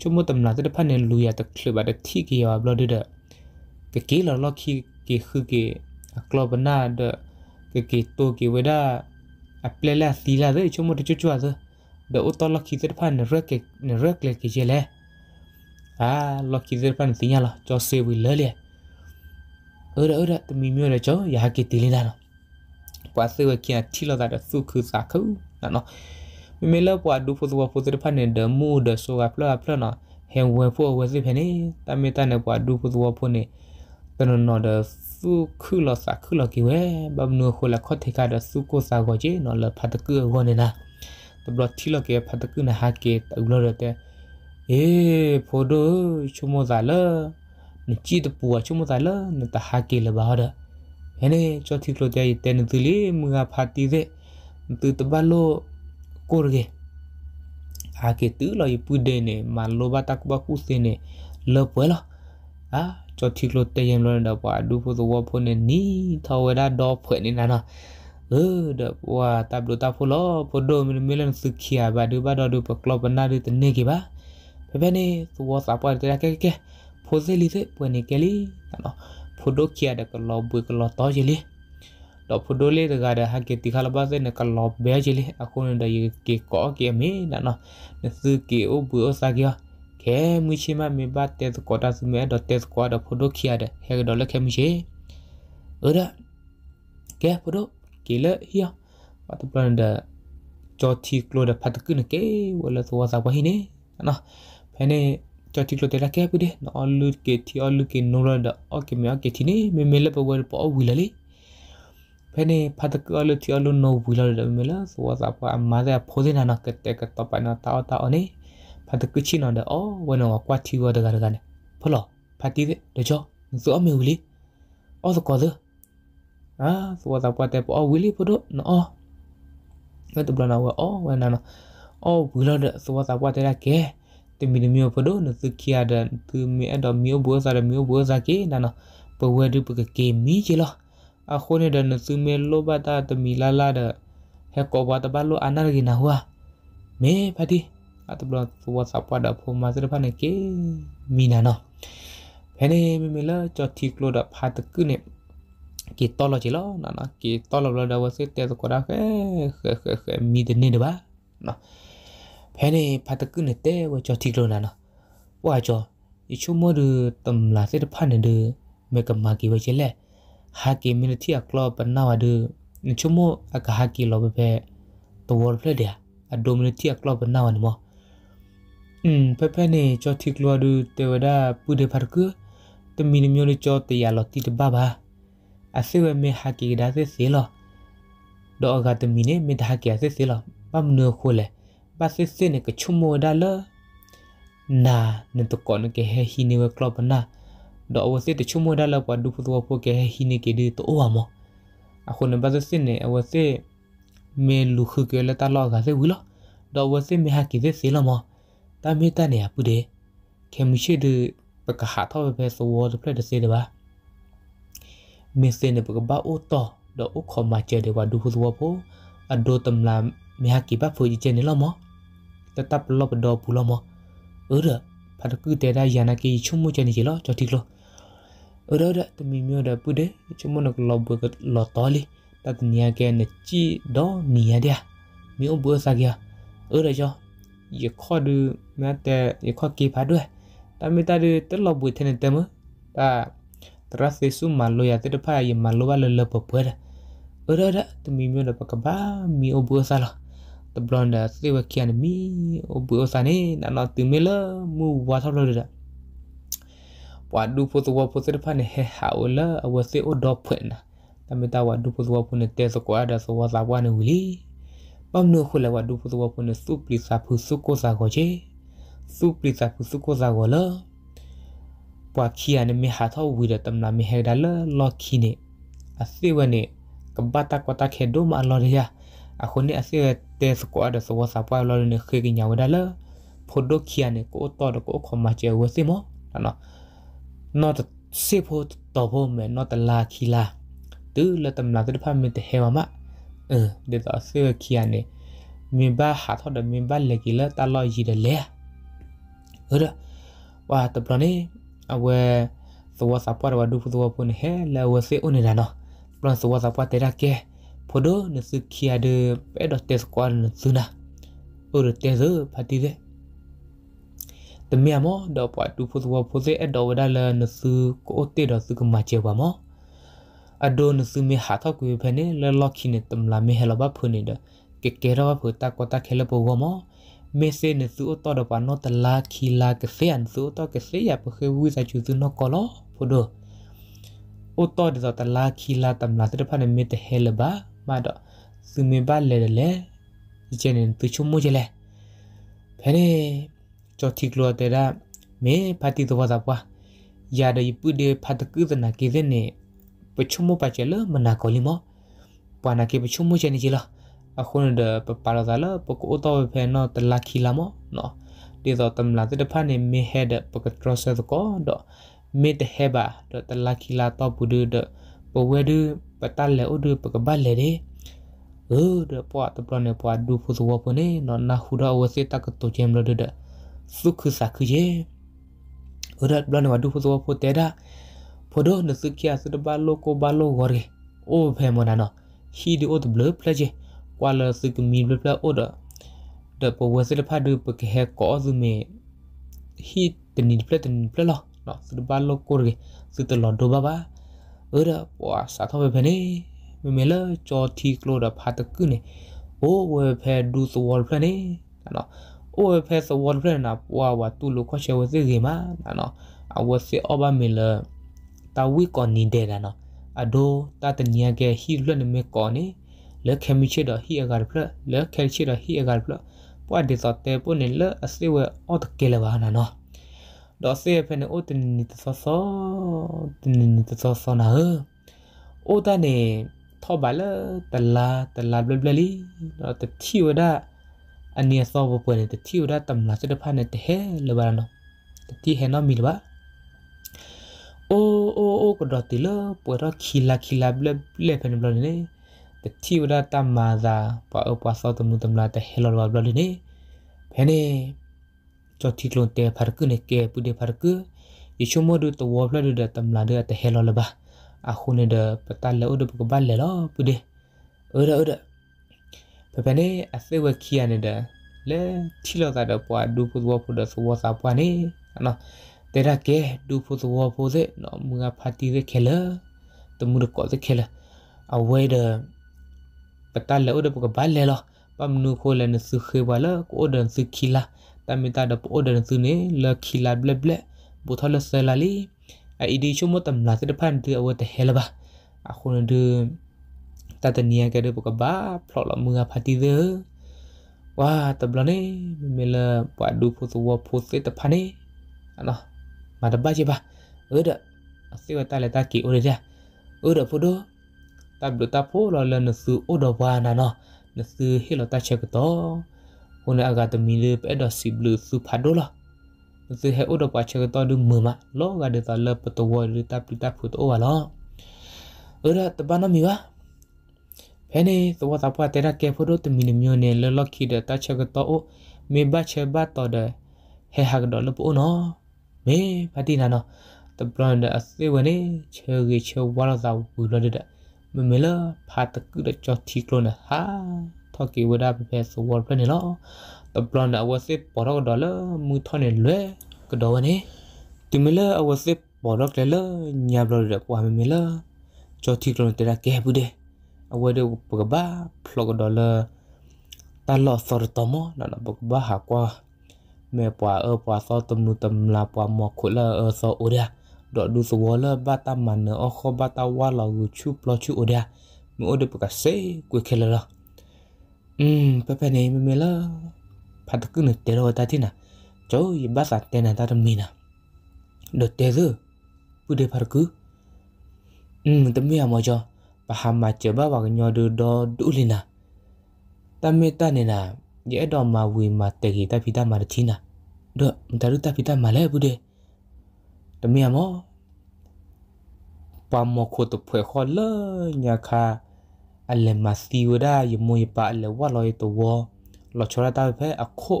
ชุมตำนาสิทธิพันธ์เนี่ยลุยตะคลือบะตะที่เกียวบลอดูเดกะเกลอลอคีเกคือเกอกลอบนาเดกะเกโตเกเวดาအပလက်လာစီလာတဲ့ချုံမတချွတ်ချွတ်ဆိုဒေဥတော်လခိစဖန်ရက်ကေရက်လေကေလေအာလခိစဖန်စီညာလာကျော်စေဝီလဲလေအော်အော်တမီမျိုးလေကျော်ရာကေတီလင်းလာတော့ပွားဆွေကင်တီလောကတဆုခုစာခုနော်မိမိလောပွားဒူဖို့သွားဖို့တဲ့ဖန်နေဒမူဒဆိုကဖလာဖလာနော်ဟင်ဝဲဖို့ဝဲစိဖနေတမေတနဲ့ပွားဒူဖို့သွားဖို့နေတနနော်ဒဆုခုလောစာခုလောကီဝဲဘမနုခိုလခတ်ထေကဒဆုကိုစာကိုကြီးနော်လဖတ်တကူဝနေနာတဘလတီလောကဖတ်တကူနဟာကေတူလောတဲ့အေးဖို့ဒိုချုမောဇာလနချီတပူချုမောဇာလနတဟာကေလဘာဒါဟဲနေကျော်တိကလိုတဲ့တဲနသူလီမငါဖာတီတဲ့သူတဘလိုကိုရကေအာကေတူလော်ပူဒဲနေမလိုဘတကဘကုစင်းနေလောပွဲလောအာကျော်တိကလိုတဲ့ရင်လွန်တော့ပါဒူဖို့သဝဖို့နေနီထော်ဝဲတာတော့ဖွဲ့နေနာနာเออดบัวตาบลูตาพลอพอดมินมิลันสึกเขียบาดูบาดอดูปกลอบนาดูตเนกิบาเปเปเนตัวสาปอยตะแกแกโพเซลิเซปวนเนเกลีตะเนาะဖိုဒိုကီယာဒကလောဘွေကလောတောဂျီလီတော့ဖိုဒိုလေတကရဟာကေတိခလပါစေနကလောဘဲဂျီလီအခုန်ဒယေကေကောကေမီနာနော်နစုကေအိုဘွေအစာကီယာခဲမူချီမမေဘတ်တဲစကောတာစမဲတော့တဲစကွာတော့ဖိုဒိုကီယာဒဟဲဒေါ်လခဲမီရှေအရာကဲဖိုဒိုကေလဟီယာပတ်ပန်ဒကြောတီကလိုဒဖတ်ကုနကေဝလသဝစာဝဟိနေနော်ဖဲနေจอติกโลเตระแกปุเดนอลลูเกทีออลลูเกโนราดออเกเมียเกทีนี่เมเมลปะเวปอวิลาลิเพเนพาตกอลลูทีออลลูโนวิลาลิเมลสวาซาปะมาเดพอเดนานะเกเตกตอปะนาตาตาอเนพาตกชินอดอวะนอกวาทีวะดะกะดะเนพลอพาติเดดจอซอเมวิลิออสกอซอ่าสวาซาปะเตปอวิลิพอดนอငါတပလနာဝအောဝနာနအောဝီလာဒစဝတာဝတရကဲတမီနမျိုးဖဒိုနသုခီယာဒန်သူမီအဒမျိုးဘောဇာရမျိုးဘောဇာကေနာနပဝဲဒုပကကေမီချေလောအခိုနေဒန်သုမေလောဘတာတမီလာလာဒဟက်ကောဘတာဘလောအနာရဂီနာဟွာမေဖတိအတဘလောသဝစာပဒဖိုမာစရဖနကေမီနာနောဖနေမီမီလာချောတီကလိုဒဖာတကုနေကေတောလောချေလောနာနာကေတောလောလောဒဝစစ်တဲစကောဒါခဲခဲခဲမီဒနေဒဘာနော်ဖဲနေဖတ်တကုနေတဲ့ဝကျော်တိကလိုနာနော်ဝါကျော်ဒီချုံမဒူတမ်လာစစ်ဖန်နေဒူမေကမာကီဝချေလက်ဟာကီမင်းတီအကလော့ပနာဝဒူဒီချုံမအကဟာကီလောဘပဲတဝေါ်ဖလက်တယ်အဒိုမင်းတီအကလော့ပနာဝနမောอืมဖဖဲနေကျော်တိကလိုဒူတေဝဒပူဒေဖတ်ကုတမီနမျိုးလေးကျော်တရလောတိတပပါအစေဝမေဟာကီဒါစစ်စီလောဒေါ်ဂါတမီနေမေဒါကီအစစ်စီလောပမနခိုလဲ ba se se ne ka chumo da la na ne to kon ke he hi ne wa club na do wa se te chumo da la pa du fu wa po ke he hi ne ke de to wa mo a khu ne ba se se ne wa se me lu khu ke la ta lo ga se wi lo do wa se me ha ki se se lo mo ta me ta ne ya pu de ke mu she de ba ka ha tho be so wo de plet de se de ba me se ne ba ka ba o to do o kho ma che de wa du fu wa po a do tam la မဟာကိပါဖိုဂျီချန်နေလောမောတတပ်ပလော့ပဒေါ်ဘူးလမအရဖတ်ကူတဲဒါယာနာကီချုံမချနီလောချတိလောအရဒတမီမျိုးဒပုဒေချုံမနကလောဘကလောတော်လီတတ်နီယာကဲနချီဒေါနီယာဒယာမြို့ဘွဆာကီယာအရကြောယခေါ်ဒမတ်တဲယခေါ်ကီဖာဒွဲတမီတာဒတလောဘွထနေတမတာတရသေဆုမလိုရတဲ့ဖာယမလိုဘလလပပွဲဒါအရဒတမီမျိုးဒပကဘာမြို့ဘွဆာလော the blonde they were can me obu osane na na timela mu wa thalo da wa du po to wa po se pa ne he ha ola wa se o do pwe na ta me ta wa du po to wa po ne te so kwa da so wa sa wa ne wi li ba no khu la wa du po to wa po ne su pli sa pu su ko sa go je su pli sa pu su ko sa go la wa ki ya ne me ha tho wi da tam na me he da la lo ki ne a se wa ne ka ba ta kwa ta khe do ma lo ya အခုနေအစီတဲစကွာဒစဝစပွားလောနေခေကညာဝဒါလဖိုဒိုခီယနေကိုတော်တကိုခမချေဝစီမောနော် not se pho to pho me not la khi la tu la tam la tu pha me te he ma e de ta se khi ane mi ba ha tho de mi ba le ki la ta lo yi de le ra wa ta pra ne awe so wa sa pa wa du phu so wa phu ne he la wa se un ne da no pra so wa sa pa te ra ke kodo na su kia de pedo tes kwan na su na uru tezu pati de te mia mo do pa tu fo so fo se edo wada la na su ko te do su ma che ba mo ado na su me ha tho ku phe ne la lo khi ne tam la me hela ba phu ne de ke ke ra ba phu ta ko ta khela po wa mo me se ne su to do pa no ta la khi la ke se an su to ke se ya po khe wu sa chu su no ko lo pho do อุตตรเดตตลาคีลาตำลาสิทธิพันธ์เมตเฮลบาမာတော့သူမင်ပါလေလေအကျဉ်းသူချုံမှုကြလေဖဲနေကြော်တီကလောတဲ့ရမေဖာတီတော့သာပွားရာဒီပုဒေဖတ်ကုသနာကိဇနေပချုံမှုပါချေလမနာကောလီမောပနာကေပချုံမှုချနေကြလားအခုနဒပပါလာလာပကူတော့ဖဲနော်တလာခီလာမောနော်ဒီတော့တမလာတဲ့ဖာနေမေဟက်ပကထရဆတ်ကောတော့မေတဟေဘာတော့တလာခီလာတော့ဘူးဒပဝဲဒပတလေဥဒပကဘလေရေเออเดปวดตปลอนปวดดูผู้สวพนี่นอนนาหูดาวเสตักตัวเจมระเดสุขสักคือเยเออเดปลอนว่าดูผู้สวพเตดาพอดนสุขยาสุดบาโลโกบาโลวอเรโอเพมนานะฮีดโอดเบลเพลเจกว่าลสึกมีเบลเพลโอดเดปวเสลพาดูปกแฮกอซุเมฮีตนิเพลตนิเพลลอนะสุดบาโลโกเรสุตลอดดูบาบาเออระปวสาทอไปเพนี่มีเมลจอทีโกลดพาตะกึเนี่ยโอ้เวเพดูสวอลเพนี่เนาะโอ้เวเพสวอลเพนนะปววาตุลูกเชวเซเกมาเนาะအဝစီအဘမီလာတာဝီကွန်နီဒေလာနော်အဒိုတာတနီယကဟီလွတ်နမေကောနီလက်ခဲမီချေဒဟီအဂါဖလလက်ခဲချေဒဟီအဂါဖလပွားဒီစော့တေပုန်လအစီဝဲအော့တကေလဘာနာနော်ดอเซเฟนโอตินนิตซอซอตินนิตซอซอนะเออโอตาเนทอบาเลตะลาตะลาบลบลีดอตะทิวดาอันเนียซอบปวยเนตะทิวดาตําลาสุดพาเนตะเฮลบานะตะติเฮนอมีลบาโอโอโอกดอติเลปวยรอคีลาคีลาบลบเลเฟนบลเนตะทิวดาตํมาซาปออปอซอตะมุตําลาตะเฮลบาบลเนเฟเนจอที่ลนเตะพารกึนเกปุเดพารกึยิชมอดูตัววอลดูดตำลาเดตะเฮลอลบะอาคุณเดปตันเลอดปกบันเลลอปุเดเออเออเปเปเนอเซวคียนเดလေတီလောကတော့ပွားဒူဖို့ဘောဖို့တော့သွားစားပွားနေနော်တေရကဲဒူဖို့သွားဖို့စေနော်မူကဖာတီရခဲလာတမှုရကောခဲလာအဝဲဒပတလောဒပကဘလဲလောပမနုခိုလနစုခေဘလကိုဒန်စုခီလာတမီတာဒပအိုဒန်စုနေလခီလာဘလဘလဘူထလဆလာလီအီဒီချုမတမ်လာစတဖန်ဒီအဝတ်ဟဲလဘာအခုနဒတတနီယကဒပကဘာဖလော်လမငါဖာတီဒဝါတဘလနေမေလပဒူဖို့သဝဖို့စစ်တဖန်နေအနော်မတဘချေပါဥဒအစီဝတလက်တကီဥဒဥဒဖို့ဒတပ်ဒတဖို့လော်လနစုဥဒဝါနာနော်နစုဟီလတချက်ကတော့ ona aga to mi le pe da si blue su pha do la ze he odo pa che to du ma ma lo ga de ta le pe to wo le ta pi ta phu to wa lo ora ta ba na mi wa ဖဲနေသဝတာပွားတရကေဖိုဒိုတမီနမျိုးနဲ့လလခိဒတချက်ကတော့မေဘချေဘတော်ဒဟေဟကဒလပိုနော်မေဖတိနာနော်တပလန်ဒအစေဝနေချေကြီးချေဝါလာသာဘူးလဒမမေလဖာတကုဒချောတိကလနဟာထော်ကီဝဒပဖဲဆိုဝေါ်ဖဲနေလောတပလန်ဒအဝစစ်ပေါ်တော့ဒေါ်လာမူထော်နေလွဲကတော့ဝနေတိမလအဝစစ်ပေါ်တော့လဲလညာဘလို့ရကွာမမီလာချောတိကလုံးတရကဲဘူးတဲ့အဝဲတော့ပကဘာဖလော့ဒေါ်လာတလော့ဆော်တမနော်ပကဘာဟာကွာမေပွာအပွာဆောတမနုတမလာပွာမခုလာအဆောအိုရဒေါ်ဒူစဝလာဘာတမန်နော်ခဘတာဝါလာချူပလချူအိုရမြို့ဒပကစေကွေခဲလာอืมปะปะเนี่ยไม่ละพัดกึนเตรอตาทีนะโจยบาสาเตนะตาตมีนะดเตซปุเดพัดกึอืมตมีอะมอจอปะหามาเจบะวะกญอดูดอดุลินะตะเมตะเนี่ยนะရဲ့အတော်မှာဝေမှာတကီတက်ဖီတာမှာတချင်းနာတို့မတရုတက်ဖီတာမှာလဲဘူးတဲ့တမင်မောပမ္မခုတ်ဖွဲ့ခေါ်လညာခါအလမစီဝဒယမွေပါလဝလောယတဝလောချရတာဖဲအခု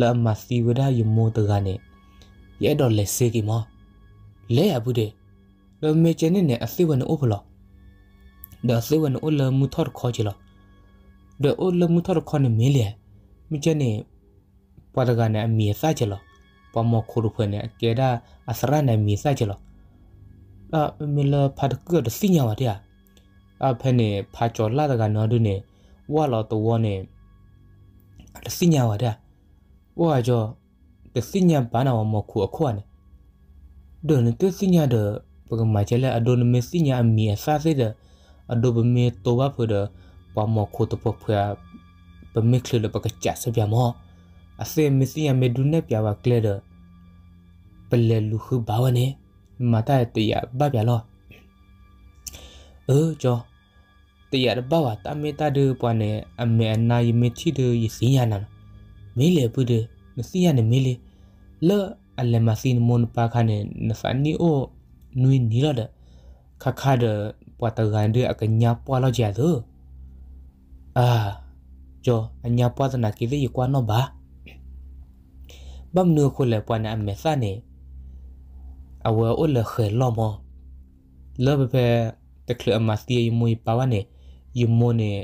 လမစီဝဒယမွေတကနေရဲ့တော်လက်စေကီမလဲရဘူးတဲ့လောမေချနေနဲ့အစိဝနဥဖလောဒါစိဝနဥလမူထော်ခေါ်ကြလောဒါဥလမူထော်ခေါ်နေမင်းလေမချနေပဒကနဲ့အမီစကြလောပမခိုရဖွနဲ့ကေဒါအစရနဲ့မီစကြလောအမီလဖတ်ကဒစိညာဝတရားအဖက်နဲ့ဖာကျော်လှတကနော်တို့နဲ့ဝါလော်တော်ဝနဲ့အတစိညာဝတာဝါကျော်တစိညာဘာနာဝမခုအခွနဲ့ဒွန်တစိညာတဲ့ပကမာချဲလာအဒွန်မေစိညာအမီအစားစေတဲ့အဒိုဘမေတောဘဖဒပမခုတပဖရပမိခလပကချဆပြမော အစေမစိညာမေဒုနဲ့ပြပါကလဲတဲ့ပလဲလူခုဘာဝနဲ့မတရတရဘာပြလောအဲကျော်တရရဘဝတမေတဒပွားနဲ့အမေအနာယမတိဒရစီယနာမေလေပုဒနစီယနမေလေလောအလမစီနမွန်ပါခနဲ့နဖနီအိုနွေနီလာဒခခဒပွားတကန်ဒအကညာပွားလောက်ကြသူအာကျော်အညာပွားသနာကိလေကွာနောဘာဘမ်နုခုလေပွားနာမေသနဲ့အဝဲအိုလေခဲလောမောလောဘပဲတကလအမစတီယမွေပါဝနဲ့ယမွနဲ့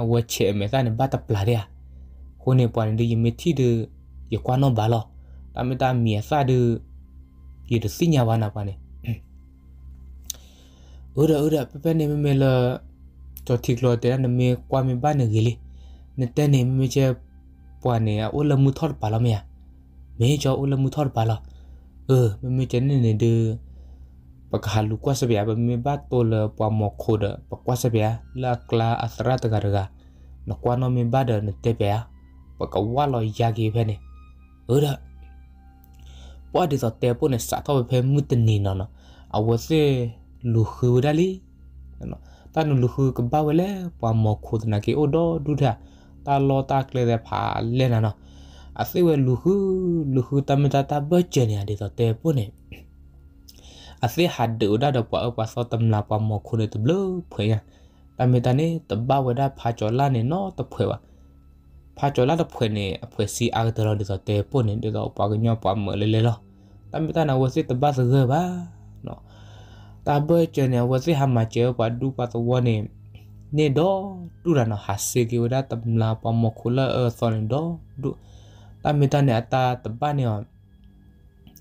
အဝချေမဲသားနဲ့ဘာတပလာရခုန်ပွန်ဒီယမတီဒယကွာနောဘာလောတမတာမီဆာဒယဒစညာဝနာပါနဲ့ဥရဥရပပနေမမဲလာတော်တိကလောတဲ့နမေကွာမဘာနေလေနေတဲ့နေမချေပွန်နေအိုလမှုထော်ပါလမယမေချောအိုလမှုထော်ပါလเออมันไม่จะเนี่ยเดือပကဟာလူကွာစဗျာဘမေဘတ်တိုလပဝမခိုဒပကွာစဗျာလာကလာအသရတကရကနကွာနမေဘဒနတေဗျာပကဝါလောယာဂေဖဲနေဟိုဒါပွားဒီစတေပုန်စာတော့ဖဲမုတနီနော်နော်အဝစေလူခူဒါလီနော်တန်လူခူကဘဝလဲပဝမခိုဒနာကေအိုဒဒူဒါတာလောတာကလေတဲ့ဖာလဲနော်အစေဝလူခူလူခူတမတာတာဘချေနေဒီစတေပုန်အဖေဟာဒူဒါတော့ပွားပွားစောတမလာပွားမခုနေတဘလဖွေရပမေတနေတဘဝဒဖာကျော်လာနေနော်တဖွေပါဖာကျော်လာတဖွေနေအဖွေစီအားတော်လို့ဆိုတဲ့ပုံနေတော့ပွားကညောပွားမလေလေလောပမေတနာဝစီတဘစဇဘာနော်တဘကျနေဝစီဟာမချေပွားဒူပါသဝနေနေတော့တူရနဟာစေကေဝဒတမလာပွားမခုလာဆော်နေတော့ဒူပမေတနေအတာတပနေ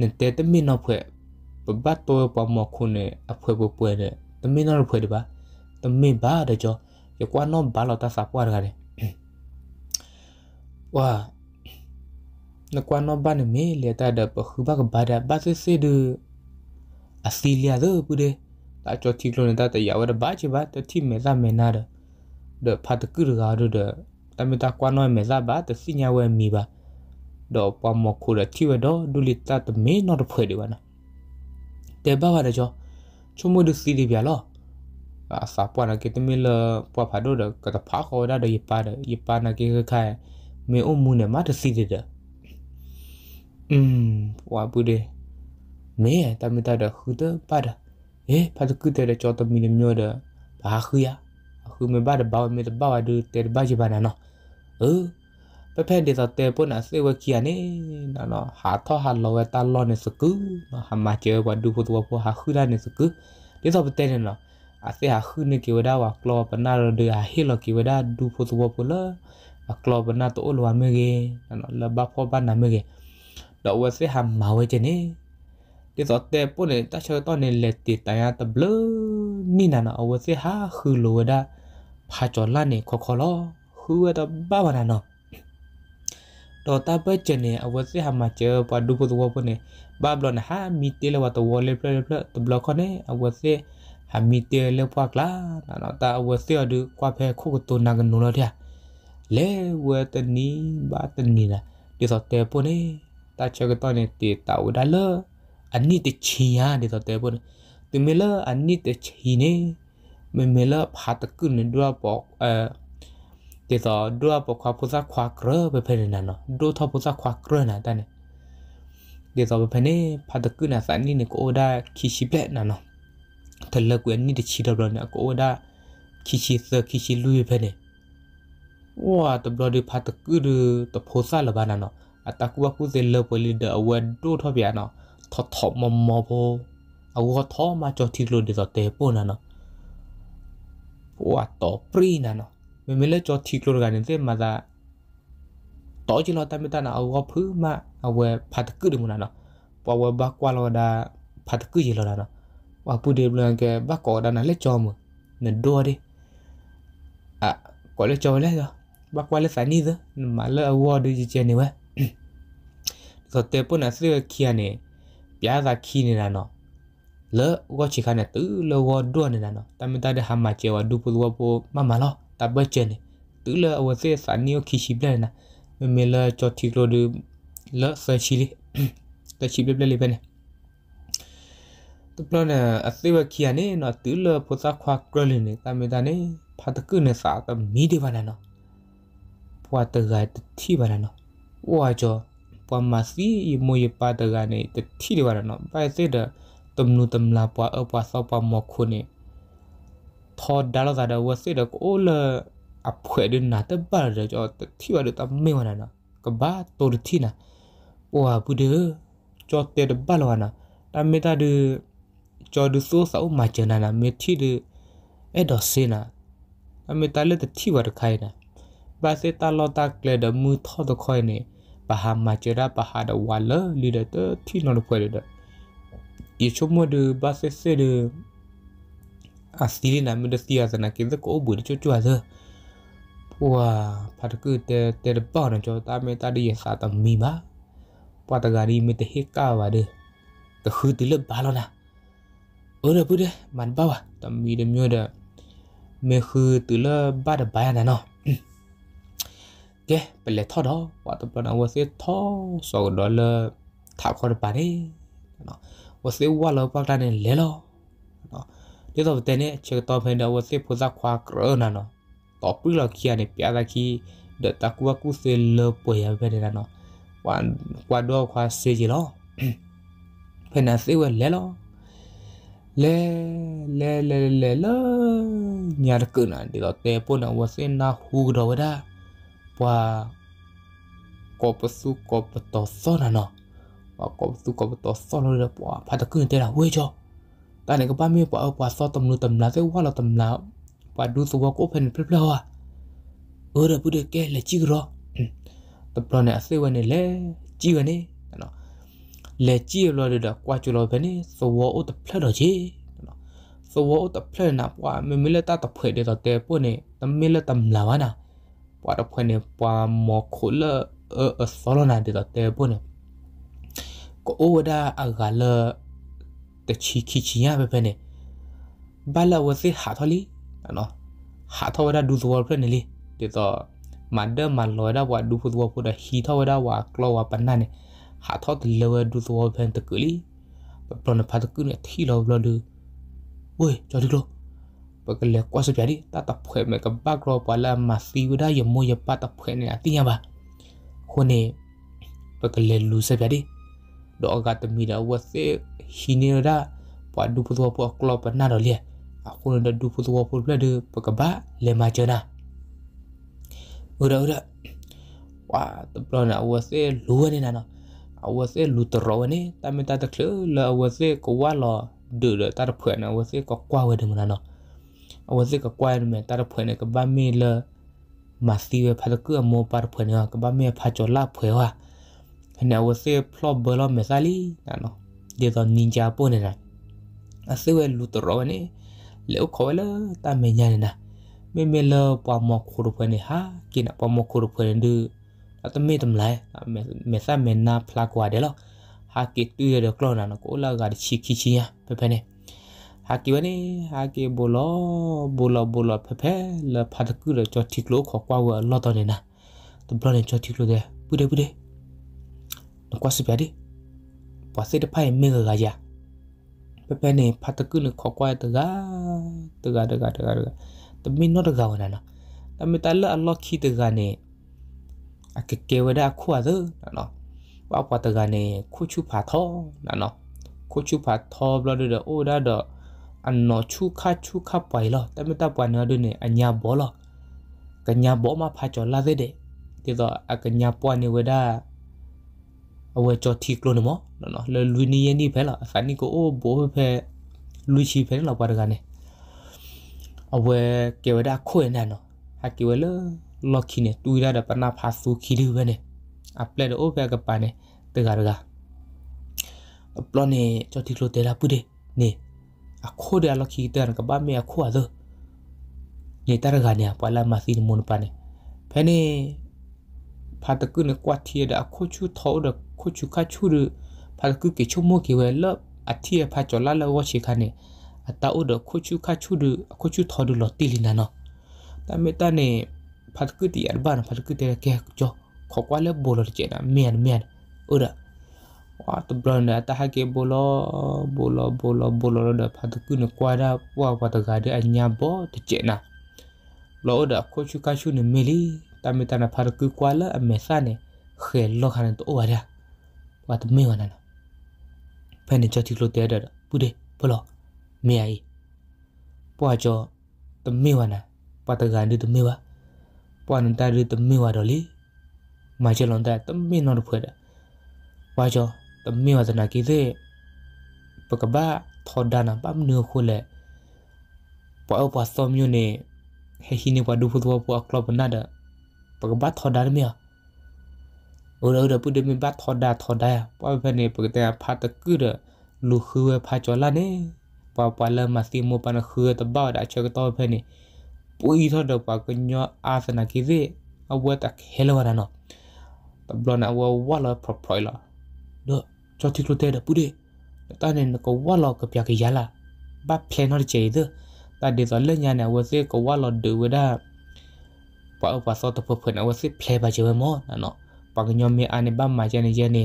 နတဲတမင်းနောက်ဖွဲ့ပပတ်တော်ပမခုနဲ့အဖွဲပပွဲနဲ့တမင်းနောက်ဖွဲ့တပါတမင်းဘာတဲ့ကြောရကွာနောဘာလောက်တဆပွားရတယ်ဝါနကွာနောဘာနမေလေတာဒပခုဘကဘာဒဘာစစ်စစ်ဒအစီလျာဒပူဒေတာချောတိကလုံးတာတရဝရဘာချဘာတတိမေဇမေနာဒဒဖတ်ကူရဂါဒဒတမတာကွာနောမေဇဘာတစညာဝဲမီဘာတော့ပမခိုရတိဝတော့ဒူလီတာတမေနော်တဖွဲ့ဒီဝနာတဲဘာဝရကြောချုံမဒစီဒီပြလောအစာပွားနာကေတမီလပွားဖာဒိုဒကတဖာခေါ်ဒါဒယပါဒယပါနာကေခိုင်မေအုံမူနေမတစီဒီဒอืมဝါပူဒေမေတမီတာဒခုတပါဒเอ๊ะพาตะกุเตะจอตมีเนမျိုးดဘာခူယာအခုမဘာဘာမေတဘာဝဒူတေဘာဂျီဘာနာနော်เออပဖက်ဒေသာတေပုန်နာစေဝကီယနေနော်နော်ဟာထောဟာလောဝတာလောနေစကူနော်ဟာမချေဝဒူဖုတဝဖဟာခူလာနေစကူဒေသာပတဲနေနော်အစေဟာခူနေကေဝဒါဝကလောပနာရဒေဟာဟီလောကေဝဒါဒူဖုတဝဖလာကလောပနာတောလောမေကေနော်လဘဖောပနာမေကေတော့ဝစေဟာမဝဲချနေဒီတော့တဲ့ပုန်နေတချောတော့နေလက်တီတန်ရတဘလနိနာနာအဝစေဟာခူလောဝဒါဖာချောလာနေခေါခေါလောခူဝဒါဘာဝနာနော်တော့တပ်ပကျနေအဝစီဟာမချေပဒုပဒဝပနေဘာဘလနဟာမီတေလဝတဝလေပလပလတဘလခနေအဝစီဟာမီတေလပွားကလာနော်တာအဝစီအဒုကွာဖဲခုကတူနာကနုလောတဲ့လေဝတနီဘာတနီလာဒီစတဲ့ပုန်နေတာချကတော့နေတေတာဝဒါလအနိတချီယာဒီစတဲ့ပုန်သူမေလအနိတချီနေမေမေလဖာတကုနေဒွာပေါအဲကေတော့ဒူအပခွာပူဇာခွာကရပဲဖနေနော်ဒူထပူဇာခွာကရနာတန်ကေတော့ဖနေဖတ်ကုနာစနိနေကိုဒါခီရှိပလက်နာနော်တလကွေနိတချီတော့ဘလနာကိုဒါခီရှိဆခီရှိလူဖနေဝါတဘလဒီဖတ်ကုဒတဖိုဆာလဘာနာနော်အတကူကူဇေလပလီဒအဝဲဒူထပြနော်ထထမမဘောအဝထမချတိလိုဒီတော့တေပိုနာနော်ဝါတော့ပရီနာနော်မမလဲကြောတီကလိုရကနေမသာတော့ချီလာတမတနာအဝဖူးမအဝဖတ်ကုဒမနာနော်ပဝဘကွာလောဒါဖတ်ကုရေလောဒါနော်ဝပူဒေဘလန်ကဘကောဒါနာလဲကြောမနဒိုရီအကောလဲကြောလဲဘကွာလဲဖနီဒမလဲအဝဒကြီးချနေဝဲဆိုတေပုန်အစရခီယနေပြာသာခီနေတာနော်လောဝချီခါနေတူလောဝဒွနေနာနော်တမတတဲ့ဟာမချေဝဒူပူဝပိုမမလော ta bơ chân này tức là ở sẽ sản nhiều khi chìm lên nè mình là cho thịt rồi được lỡ sơ chi đi ta chìm lên lên này tức là nè ở sẽ vào kia này nó tức là phô sa khoa cơ lên này ta mới ta này phát cứ nè xã ta mì đi vào nè nó phô ta gái ta thi vào nè nó ủa cho phô mà xí mùi bà ta gái này ta thi đi vào nè nó bài sẽ được tâm nu tâm là phô ở phô sao phô mọc khu này พอดาราสาดาวเสดก็โอ้ละอับเผยดินนะแต่บ้านเราจะที่ว่าเดือดไม่วันนะก็บ้าตัวที่นะโอ้อาบุเดอจอเตะบ้านเรานะแต่ไม่ตาดูจอดูสู้สาวมาเจอนะนะเมื่อที่ดูเอ็ดอสเซนะแต่ไม่ตาเลยแต่ที่ว่าใครนะบาเซตาลอตาเกลดมือทอดตะคอยเนี่ยปะหามาเจอระปะหาดวันละลีเดอร์ที่นอนเผยเดออีชั่วโมงดูบาเซเซดู asli na mu dasti ya sana ke ko bu de chu za wa pat ku te te de ba na cho ta me ta de ya sa ta mi ba pa ta ga ri me te he ka wa de ta khu ti le ba lo na o de bu de man ba wa ta mi de myo de me khu ti le ba de ba na no ke pele tho do wa ta pa na wa se tho so do le tha kho de ba de no wa se wa lo pa ta ne le lo လေတော့တဲ့နဲ့ချက်တော့ဖန်တော်ဝစေဖိုဇခွာကရနာနော်တော့ပြီလောက်ကြီးနဲ့ပြာလာကြီးဒတကွာကုစေလပေါ်ရပဲတဲ့နော်ဝန်ကွာတော့ခွာစေကြီးလောဖနာစေဝလဲလောလဲလဲလဲလဲလာညာကနာဒီတော့တေပေါ်နဝစင်နာဟူတော့ဝဒပွာကောပစုကောပတော်စောနာနော်ကောပစုကောပတော်စောလို့ပွာဖတ်ကင်းတဲ့ဝေချောตาไหนก็ป้าเมียปะเอาปะซอตำนูตำนาเส้ว่าเราตำนาปะดูสวะก็เพนเพลาอ่ะเออเราพูดแก่เลยจิกรอตำรวจเนี่ยเส้วันเนี่ยแหละจิกันเนี่ยเนาะလေကြည့်လို့တော့ကွာချလို့ပဲနေသဝောတဖလက်တော့ကြီးနော်သဝောတဖလက်နာပွာမမီလက်တာတဖွဲ့တဲ့တော့တဲပွနေတမီလက်တမလာဝနာပွာတဖွဲ့နေပွာမောခုလအဆောလနာတဲ့တော့တဲပွနေကိုဝဒအဂါလတချီခီချီရပဲပဲနဲ့ဘာလာဝစီဟာထော်လီနော်ဟာထော်ဝဒဒူဇဝါဖရနေလီဒီတော့မန်ဒမန်လော်ဒါဝါဒူဖူဇဝါဖူဒါဟီထော်ဝဒါဝါကလောဝါပန်နာနေဟာထော်တလဝဒူဇဝါဖန်တကူလီပရနဖတ်ကူနေထီလောဘလလူဝေးကြော်ဒီလောပကလေကွာစပြရီတတဖွဲမကဘကရောပလာမစီဝဒါယမိုယပတဖွဲနေအတင်ရပါခုနေပကလေလူစပြရီတော့ကတမီတာဝတ်စေရှိနေတာပွားဒူပသောပွားကလောပနာတော့လေအခုနဒူပသောပွားပြတဲ့ပကဘာလေမချနာဥရဥရပွားတပလနာဝစေလူဝနေနာနော်အဝစေလူတရောနေတမတတကလလာဝစေကဝါလာဒူရတရဖွေနာဝစေကကွာဝဒမနာနော်အဝစေကကွာရမယ်တရဖွေနေကဘာမေလာမစီဝဖလကမောပါဖွေနေကဘာမေဖာချောလာဖွေဝါနေဝစေဖလော့ဘလော့မေစာလီနာနော်ဒီတော့ ninja ပို့နေတာအစဝဲလူတော်နဲ့လေခေါ်လာတမညာနေတာမေမေလပမခုရဖနေဟာကိနပမခုရဖနေဒူအတမေတမလိုက်မေဆမေနာဖလာကွာတယ်လို့ဟာကိတူရတော့ကလောနာနကိုလာကချီခီချီယဖဖနေဟာကိဝနေဟာကိဘလောဘလောဘလောဖဖလဖတ်ကူရချောတိကလိုခေါ်ကွာဝလောတော်နေနာတဘလောနေချောတိကလိုတဲ့ပူတယ်ပူတယ်ကွာစပြတယ်ပွားစစ်တဖိုင်မေကရာပပနေဖတ်တကုနခေါ်ကွာတကတကတကတကတကတမင်းတော့တကဝနာနာတမတလအလ္လာဟ်ခီတကနေအကကေဝဒခွာသနော်ဘာပွားတကနေခုချူဖာသောနော်ခုချူဖာသောဘလဒိုဒါဒအနော်ချူခါချူခါပိုင်လောတမတပွားနော်ဒနေအညာဘောလောကညာဘောမှာဖာကျော်လာသေးတယ်ဒီတော့အကညာပွားနေဝဒအဝဲကျော်တီကလို့နော်နော်လူနီယนี่ဖဲလာဖာနီကိုโอ้โบဖဲလူชีဖဲလာပါတကနေအဝဲကေဝဒခွေနာနော်ဟာကေဝလလော်ခီနေတူရတာပနာဖာဆူခီလူပဲနေအပလက်โอ้ဖဲကပါနေတေကာရကအပလောနေချောတိကလိုတေလာပူဒေနေအခိုးရလော်ခီတဲ့ကပါမေအခိုးအလောနေတာရကနေပလာမစီမွန်ပါနေဖဲနေဖာတကုနေကွာတီရအခိုးချူထောရခိုးချူခါချူရพัลกุกิชุโมกิเวลอัธิพาจลาละวชิคานีอัตาอุดคุชุคาชุดูคุชุทอดูลอติลินานะตามเมตาเนพัลกุติอัลบานพัลกุติระแกจอขอกว่าเลบอลเจนะเมียนเมียนอุระว่าตบรอนตาฮะเกบอลบอลบอลบอลระพัลกุนกวาดาว่าวัตกาเดอัญญาบอตเจนะလောဒကိုချူကာချူနမီလီတမီတနာဖာကူကွာလာအမေဆာနေခဲလောခနတိုဝါရဝတ်မေဝနာဖန်ချတိလိုတဲတတ်ပူတယ်ဘလောမေအိပွားကြောတမေဝနာပတ်တကန်ဒီတမေဝပွားနန်တာဒီတမေဝတော်လေမာချလွန်တာတမေနော်တဖွဲ့တာပွားကြောတမေဝသနာကိသေးပကဘာထော်ဒါနာပမ်နူခုလေပွားပွားသောမျိုးနေဟဲဟီနေပွားဒူဖူသောပွားကလပ်နာဒါပကဘာထော်ဒါမီယာအိုရရပုဒမီဘတ်ထော်ဒါထော်ဒါပွားဖနေပကတဲ့ဖာတကူရလူခືဖာချော်လာနေပွားပွားလမစီမောပနခືတဘောဒါချက်တော့ဖနေပူဤထော်တော့ပါကညောအာစနာကိစေအဝတ်တခဲလောရနော်တဘလနာဝဝလာပပရိုလာဒေါချော်တီကလို့တဲ့ပူဒေတာနေကဝလာကပြကရလာဘတ်ဖလဲနော်ချေဒတာဒေဇော်လညာနေဝစေကဝလာဒူဝဒါပွားပွားစောတဖဖနေဝစေဖလဲပါချေမောနော် pagnyom me ane bam ma jene jene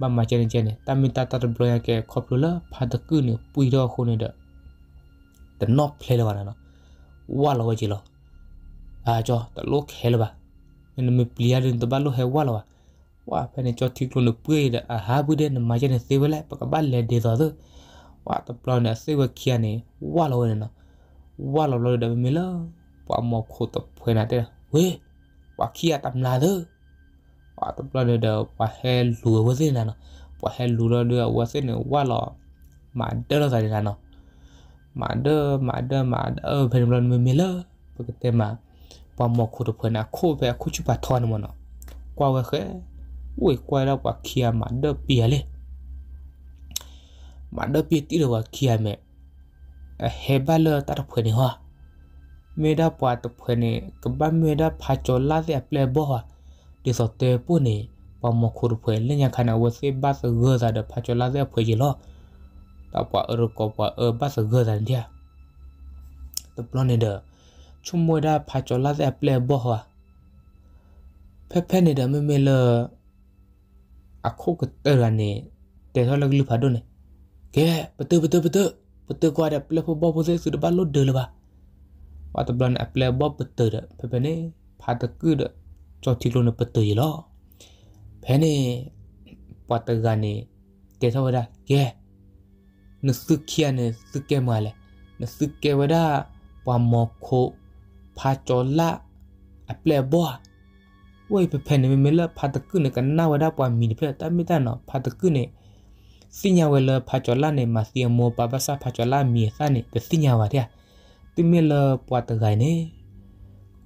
bam ma jene jene tamin ta tar bloya ke khopula phadaku ne puiro khone da the not play la na wa lo ji lo a jo ta lo khel ba ne me player ne to ba lo he wa lo wa pe ne cho thik lo ne pui da a ha bu de ne ma jene se bele pa ka ba le de da do wa ta plan ne se wa khia ne wa lo ne na wa lo lo da me lo pa mo kho to phena te we wa khia tam la do ว่าตัวเราเดาว่าเฮลูว่าสินะเนาะว่าเฮลูเราเดาว่าสิเนี่ยว่าเรามาเดอเราใส่นะเนาะมาเดอมาเดอมาเออเป็นเราไม่มีเลยปกติมาปอมอกคุดเพื่อนอะคู่แบบคู่ชุบทอนมันเนาะกว่าก็แค่อุ้ยกว่าเราว่าเคลียมาเดอเปียเลยมาเดอเปียตีเราว่าเคลียแม่เฮบาเลอตัดเพื่อนนี่ฮะเมด้าปวาตเพื่อนนี่กับบ้านเมด้าพาจอลาเสียเปลบ่ฮะ is a te puni pa mo khur phwe le nya khana wo se ba se go za de pha chola ze phwe ji lo ta pa ro ko pa e ba se go za ndia the plan in the chumo da pha chola ze ple bo ha phe phe ni da me me le a kho ko te ra ne te tho lag lu pha do ne ke patu patu patu patu ko da ple pho bo bo se su da ba lo de le ba wa ta plan a ple bo patu da phe phe ne pha ta ku da cho thi luôn bất tử lo thế này bắt đầu ra này để sao vậy đó yeah nó sức kia này sức kia mà lại nó sức kia vậy đó và mò khô phá cho la à ple bỏ ôi phải phải này mình là phá tắc cứ này cái nào vậy đó và mình phải ta mới ta nó phá tắc cứ này xin nhà vậy là phá cho la này mà xin mò bà bà sa phá cho la mía sa này cái xin nhà vậy thì mình là bắt đầu ra này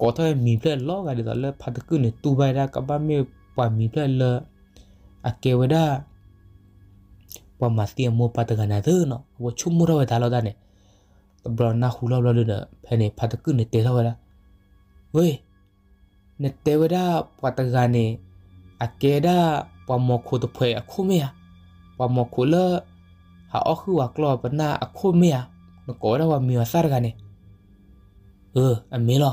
ก็ถ้ามีเพลล้อกันเดี๋ยวเลยพัดขึ้นเนี่ยตูใบได้กับบ้านไม่ปล่อยมีเพลเลยอาเกวได้ปอมาเตียมัวพัดกันนะเธอเนาะว่าชุ่มมือเราไปทาเราได้เนี่ยบรอนาหูเราเราเลยเนี่ยแผ่เนี่ยพัดขึ้นเนี่ยเตะเราไปละเว้ยเนี่ยเตะไปได้พัดกันเนี่ยอาเกได้ปอมอคูตะเพยอะคู่เมียปอมอคูเลอหาอ้อคือว่ากรอบหน้าอะคู่เมียนก็ได้ว่ามีว่าซ่ากันเนี่ยเอออันนี้หรอ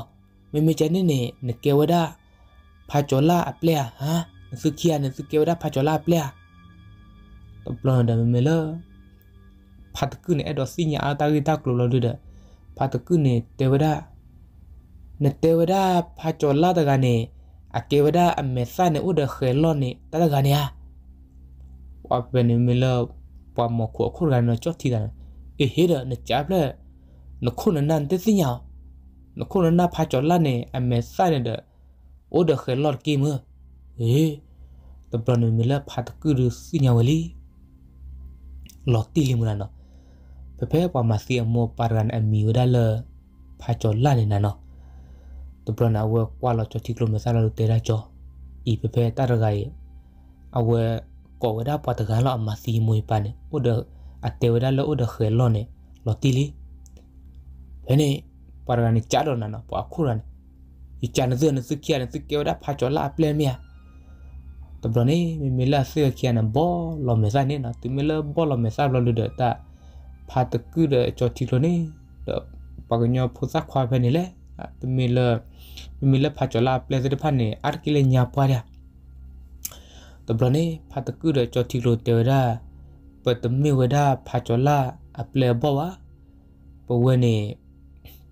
မေမေချန်နေနေနကေဝဒဖာချောလာအပလေဟာနစုခိယနစုကေဝဒဖာချောလာအပလေတပလန်ဒမေမေလာဖတ်ကုနေအဒစီညာအတာရီတာကလိုလိုဒဖတ်ကုနေတေဝဒနတေဝဒဖာချောလာတကနေအကေဝဒအမေဆာနေဥဒခေလောနေတတကနေဟာဝပနေမေလာပမခုအခုရနချောတိကအေဟေရနချပ်လက်နခုနနန်တသိညာนคนนั้นพาจอดละเนี่ยอเมซ่าเนี่ยเดอโอเดอเคยหลอดกีมือเอ๊ะตบรนมิละพาตะกือสิญาวลีหลอดตีลิมุนาเนาะเพ่เพ่ปามาเสียโมปารันอมีวดาเลพาจอดละเนี่ยนะเนาะตบรนาเวกว่าเราจอดที่กลมซาลาลุเตราจออีเพ่เพ่ตาระไกเอาเวကောဝဒပတ်ကလာမစီမွေပန်ဥဒအတေဝဒလောဥဒခေလောနေလောတီလီဘယ်နေ parani chado nana po akuran i chana zu na sukia na sukia da pa chola plemia to brone mi mila sukia na bo lo mesa ni na tu mila bo lo mesa lo lu da ta pa ta ku da cho ti lo ni da pa gnyo pho sa khwa phe ni le tu mila mi mila pa chola ple se pha ni ar ki le nya pa ya to brone pa ta ku da cho ti lo te da pa tu mi wa da pa chola a ple bo wa po we ni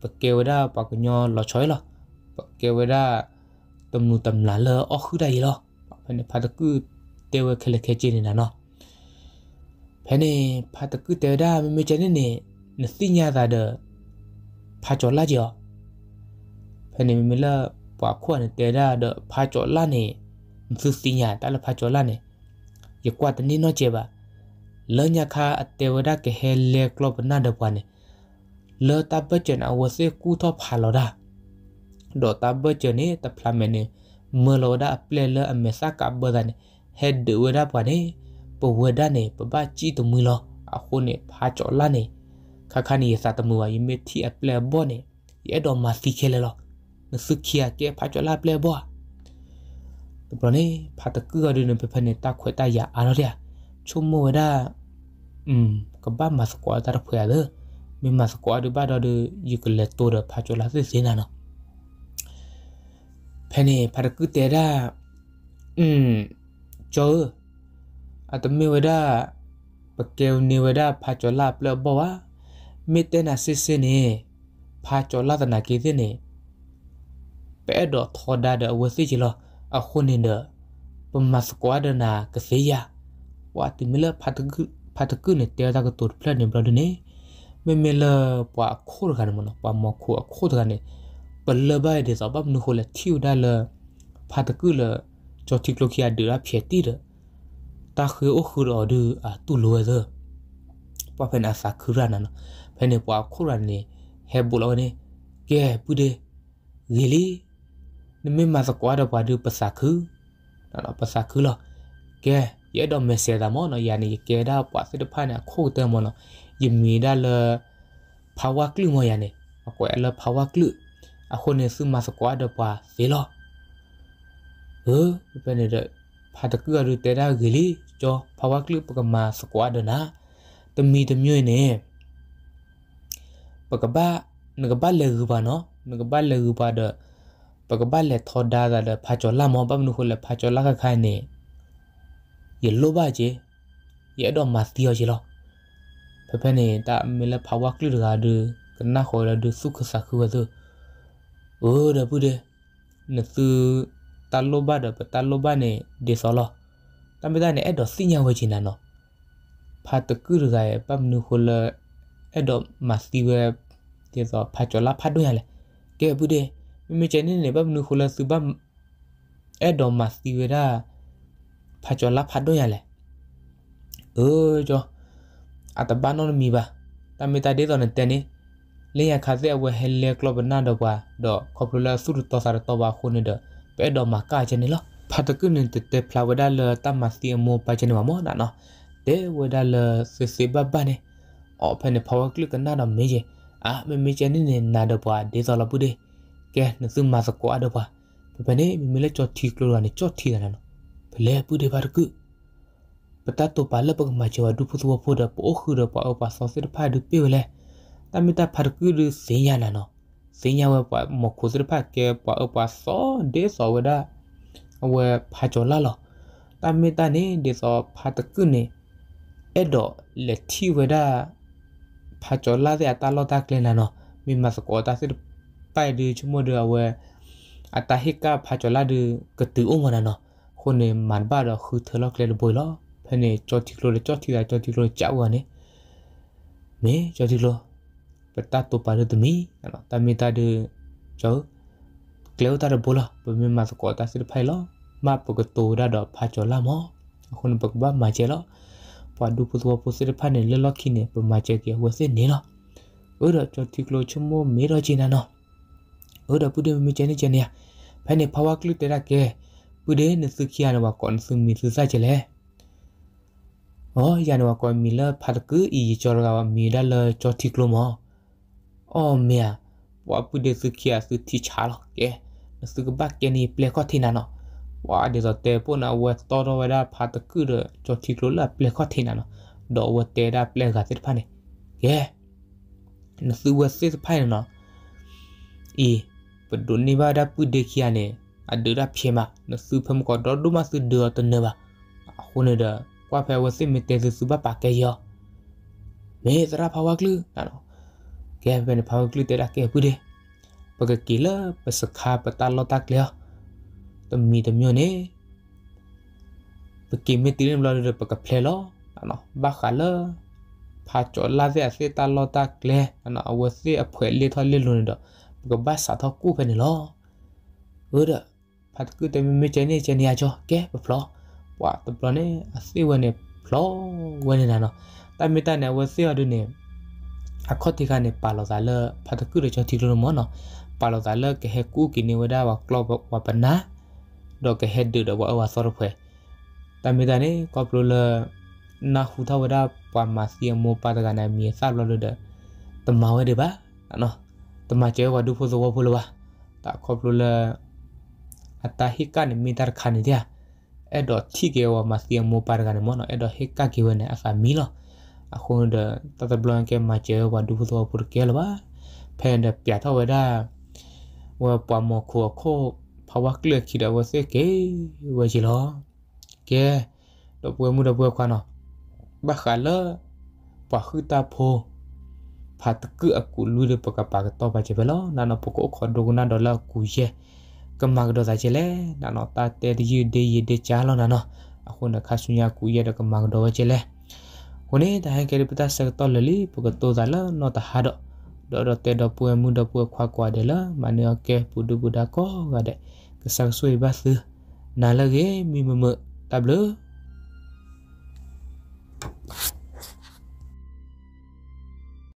ပကေဝဒပကညောလောချွိုလောပကေဝဒတမနုတမလာလောအခုတိုင်လောဖနေဖတ်ကူတေဝခလခဲချင်းနေနော်ဖနေဖတ်ကူတေဒါမမချနေနေနသိညာသာဒဖာကျော်လာကြောဖနေမမလာပွားခွနဲ့တေဒါဒဖာကျော်လာနေသုသိညာတလဖာကျော်လာနေယကွာတနေနော်ကျေပါလောညာခာအတေဝဒကဟဲလေကလောပနာဒပွားနေလောတာဘကျန်အဝစေကူထောဖာလောဒါဒေါ်တာဘကျန်နေတဖလာမနေမလောဒါပလေလအမေစာကဘဒန်ဟက်ဒဝဒါပနေပဝဒါနေပပကြည့်တမူလောအခုနေဖာကြော်လာနေခခနီစာတမူဝယမေတီအပလေဘောနေရဲ့တော်မစီခဲလေလောနစခီယာကဲဖာကြော်လာပလေဘောဘရနေဖာတကူရနေပဖနေတာခွေတရအာရောရချုံမဝဒါอืมကဘာမစကွာတာဖွေရလော mi mas ko adu ba do de yikle to de pha chola se se na no phane phar ku te ra um cho a to mi wa da pa ke ni wa da pha chola plo bo wa mi te na se se ne pha chola da na ke se ne pe do tho da de wa se chi lo a khu ni de pa mas ko adu na ke se ya wa ti mi le pha ta ku pha ta ku ne te da ko to pla ne bro de ne မမလပွားခိုးခါနမနပွားမခိုးခိုးခါနေပလဘိုင်ဒေစပပ်နုခလသီဒါလဖာတကူလဂျော်တိကလိုခီယာဒူရာဖျက်တီရတာခေအိုခူရောဒူအတူလွယ်သပွားဖဲနာစာခူရနနဖဲနေပွားခိုးရနေဟဲဘူလောနေကဲပူဒေရီလီနမေမစကွာတော့ပွားဒူပစာခူနော်ပစာခူလောကဲရဲ့တော့မေဆေဒါမောနော်ယာနီကဲဒါပွားစစ်တဖာနေခိုးတယ်မောနော်ยิมมีได้เลยภาวะกลืมวยานี่อากวยเลยภาวะกลืออาคนเนี่ยซึ่งมาสกว่าเดปว่าเสียหรอเออเป็นเด็กพาตะเกือดูแต่ได้กิลิจอภาวะกลือปกมาสกว่าเดนะตมีตมีเนี่ยปกบ้านกบ้านเลยบ้านเนาะนกบ้านเลยบ้านเดปกบ้านเลยทอดาเดพาจอลามอบับนุคนเลยพาจอลากะคายเนี่ยยลโลบ้าเจยอดอมาสติอเจลอဖဖနေတမလဖဝကလူရာဒုကနခေါ်ရဒုစုခစခုဝဒအိုးဒပုဒေနသူတလောဘဒပတလောဘနေဒေဆောလတမဒနေအဲ့တော့စညာဝချင်နနော်ဖာတကုရရာပမနုခလအဲ့တော့မစတီဝဲဒေဆောဖာချလာဖာတို့ရလေကဲပုဒေမိမိချင်နေပမနုခလစုဘအဲ့တော့မစတီဝဲတာဖာချလာဖာတို့ရလေအိုးကြောအတဘာနော်မီပါတမီတာဒေတော်နဲ့တန်နေလေရခါစဲဝဲဟဲလေကလဘနာတော့ပါတော့ခေါပလူလာစုတော်စားတော့ပါခုနေတော့ပဲတော့မှာကာချနေလားဖတ်တကုနေတဲ့ဖလာဝဒါလတမစီမောပါချနေမှာမောနာနော်တဲဝဒါလစစဘဘနဲ့ ở phần này power click cái nào đó mấy gì à mình mấy chén này là được quá để rồi là bút đi kệ nó zoom mà sạc quá được quá phần này mình lấy cho thịt luôn là cho thịt là nó phải lấy bút đi vào cứ ပတတ်တော့ပါလပကမချဝဒုပုသဝဖို့တော့ပိုခုတော့ပါအပါဆောစစ်ဖာဒုပြေလေတမီတာဖာကူဒုစင်ရနာနော်စင်ရဝပမခုစစ်ဖာကဲပါအပါဆောဒေဆောဝဒအဝဲဖာကျော်လာလောတမီတာနေဒေဆောဖာတကုနေအဲ့တော့လက်တီဝဒဖာကျော်လာတဲ့အတလောတာကလနာနော်မိမစကောတာစစ်ပိုက်ဒီချမဒအဝဲအတဟိကဖာကျော်လာဒုကတူအုံးမနာနော်ခုနေမန်ပါတော့ခုထလောက်လေဘွေလောဖနေကြောတိကလိုလေကြောတိလာကြောတိကလိုကြောက်ရနေမေကြောတိကလိုပတတ်တော့ပါလို့တမီနော်တမီတာဒီကြောကလေတာရဘလာပမေမတ်ကောတာစစ်ဖိုင်လောမပကတူရတော့ဖာကြောလာမောခုန်ပကဘာမချေလောပဒူပုသောပုစစ်ဖာနေလလခိနေပမချေကေဝစစ်နေလောဥရကြောတိကလိုချမောမေရချင်နာနော်ဥရပုဒေမေချေနေချေနေဖနေဖဝကလူတရကေပုဒေနစုခိရနဝကွန်စုမီစုစာချေလေอ๋อยันว่ากว่ามีละพัดกืออีจอรกาวมีได้ละจอทิกลมออ๋อเมียว่าปุเดสุขียสุทิชาลอกแกนสุกบักแกนี่เปลก็ทีนั่นเนาะว่าเดี๋ยวเตะพวกน่ะว่าตอรอไว้ได้พัดกือจอทิกลละเปลก็ทีนั่นเนาะดอกว่าเตะได้เปลกาเสร็จพันเนี่ยแกนสุว่าเสร็จพันเนาะอีปดุนนี่ว่าได้ปุเดขียเนี่ยอดีตรับเพียมานสุพมกอดรอดูมาสุเดือดตนเนบะคุณเด้อကွာဖဲဝစစ်မီတေစုစုဘပါကေယောမေစရာဖဝကလူနော်ကဲဘယ်နဖဝကလူတေလာကေပူဒေပကကီလာပစခါပတာလောတက်လေတမီတမျိုးနေပကိမီတီရင်လာရပကဖလေလောနော်ဘာခါလာဖာချောလာဇေအစေတာလောတက်လေနော်အဝစီအဖွဲလေးထော်လေးလွန်တော့ပကဘာစာထောကူဖနေလောဟုတ်ရဖတ်ကူတမီမီချနေချနေအချောကဲပဖလောဝါတပလနဲ့အစေဝနဲ့ဘလောဝနေတာနော်တိုင်မတိုင်နဲ့ဝစေရဒုနေအခတ်တိကနေပါလောဇာလဖတ်ကူရချတိလုံးမနော်ပါလောဇာလကဟဲကူကိနေဝဒါဝကလောဘဝပနာဒေါကဟဲဒူဒဝအဝဆောရဖွဲတိုင်မတိုင်နဲ့ကောပလိုလနာဟူထဝဒါပမစီယမောပါဒကနာမီဆာလောလဒတမဝဲဒီပါနော်တမကျဲဝဒုဖို့ဇဝဖို့လောပါတာခေါပလိုလအတာဟိကနေမီတာခါနေတယ် edo thike wa masia mo par ga ne mono edo heka ke wene afa milo akhon de tata blan ke ma che wa du so pur ke la ba phen de pya tho wa da wa pa mo kho kho phawa kle khi da wa se ke wa ji lo ke do pwe mu do pwe kwa no ba kha la pa khu ta pho ဖတ်ကအခုလူလေပကပါတော့ပါချေဘလောနာနပကိုခဒုကနာဒလာကူရဲ့ကမ္မကတော့ဇာချေလေနာနော်တာတဲဒီယူဒေယေဒေချာလောနာနော်အခုနခါဆုညာကူရတဲ့ကမ္မကတော့ချေလေဟိုနေတိုင်းကေပတာစက်တော်လလီပကတိုဇာလောနော်တဟာတော့ဒေါ်တော့တဲတော့ပွဲမှုတော့ပွဲခွာကွာတယ်လားမနီယကဲပူဒူဘူဒါကောကတဲ့ကဆန်ဆွေဘတ်သနာလရေမိမမတဘလော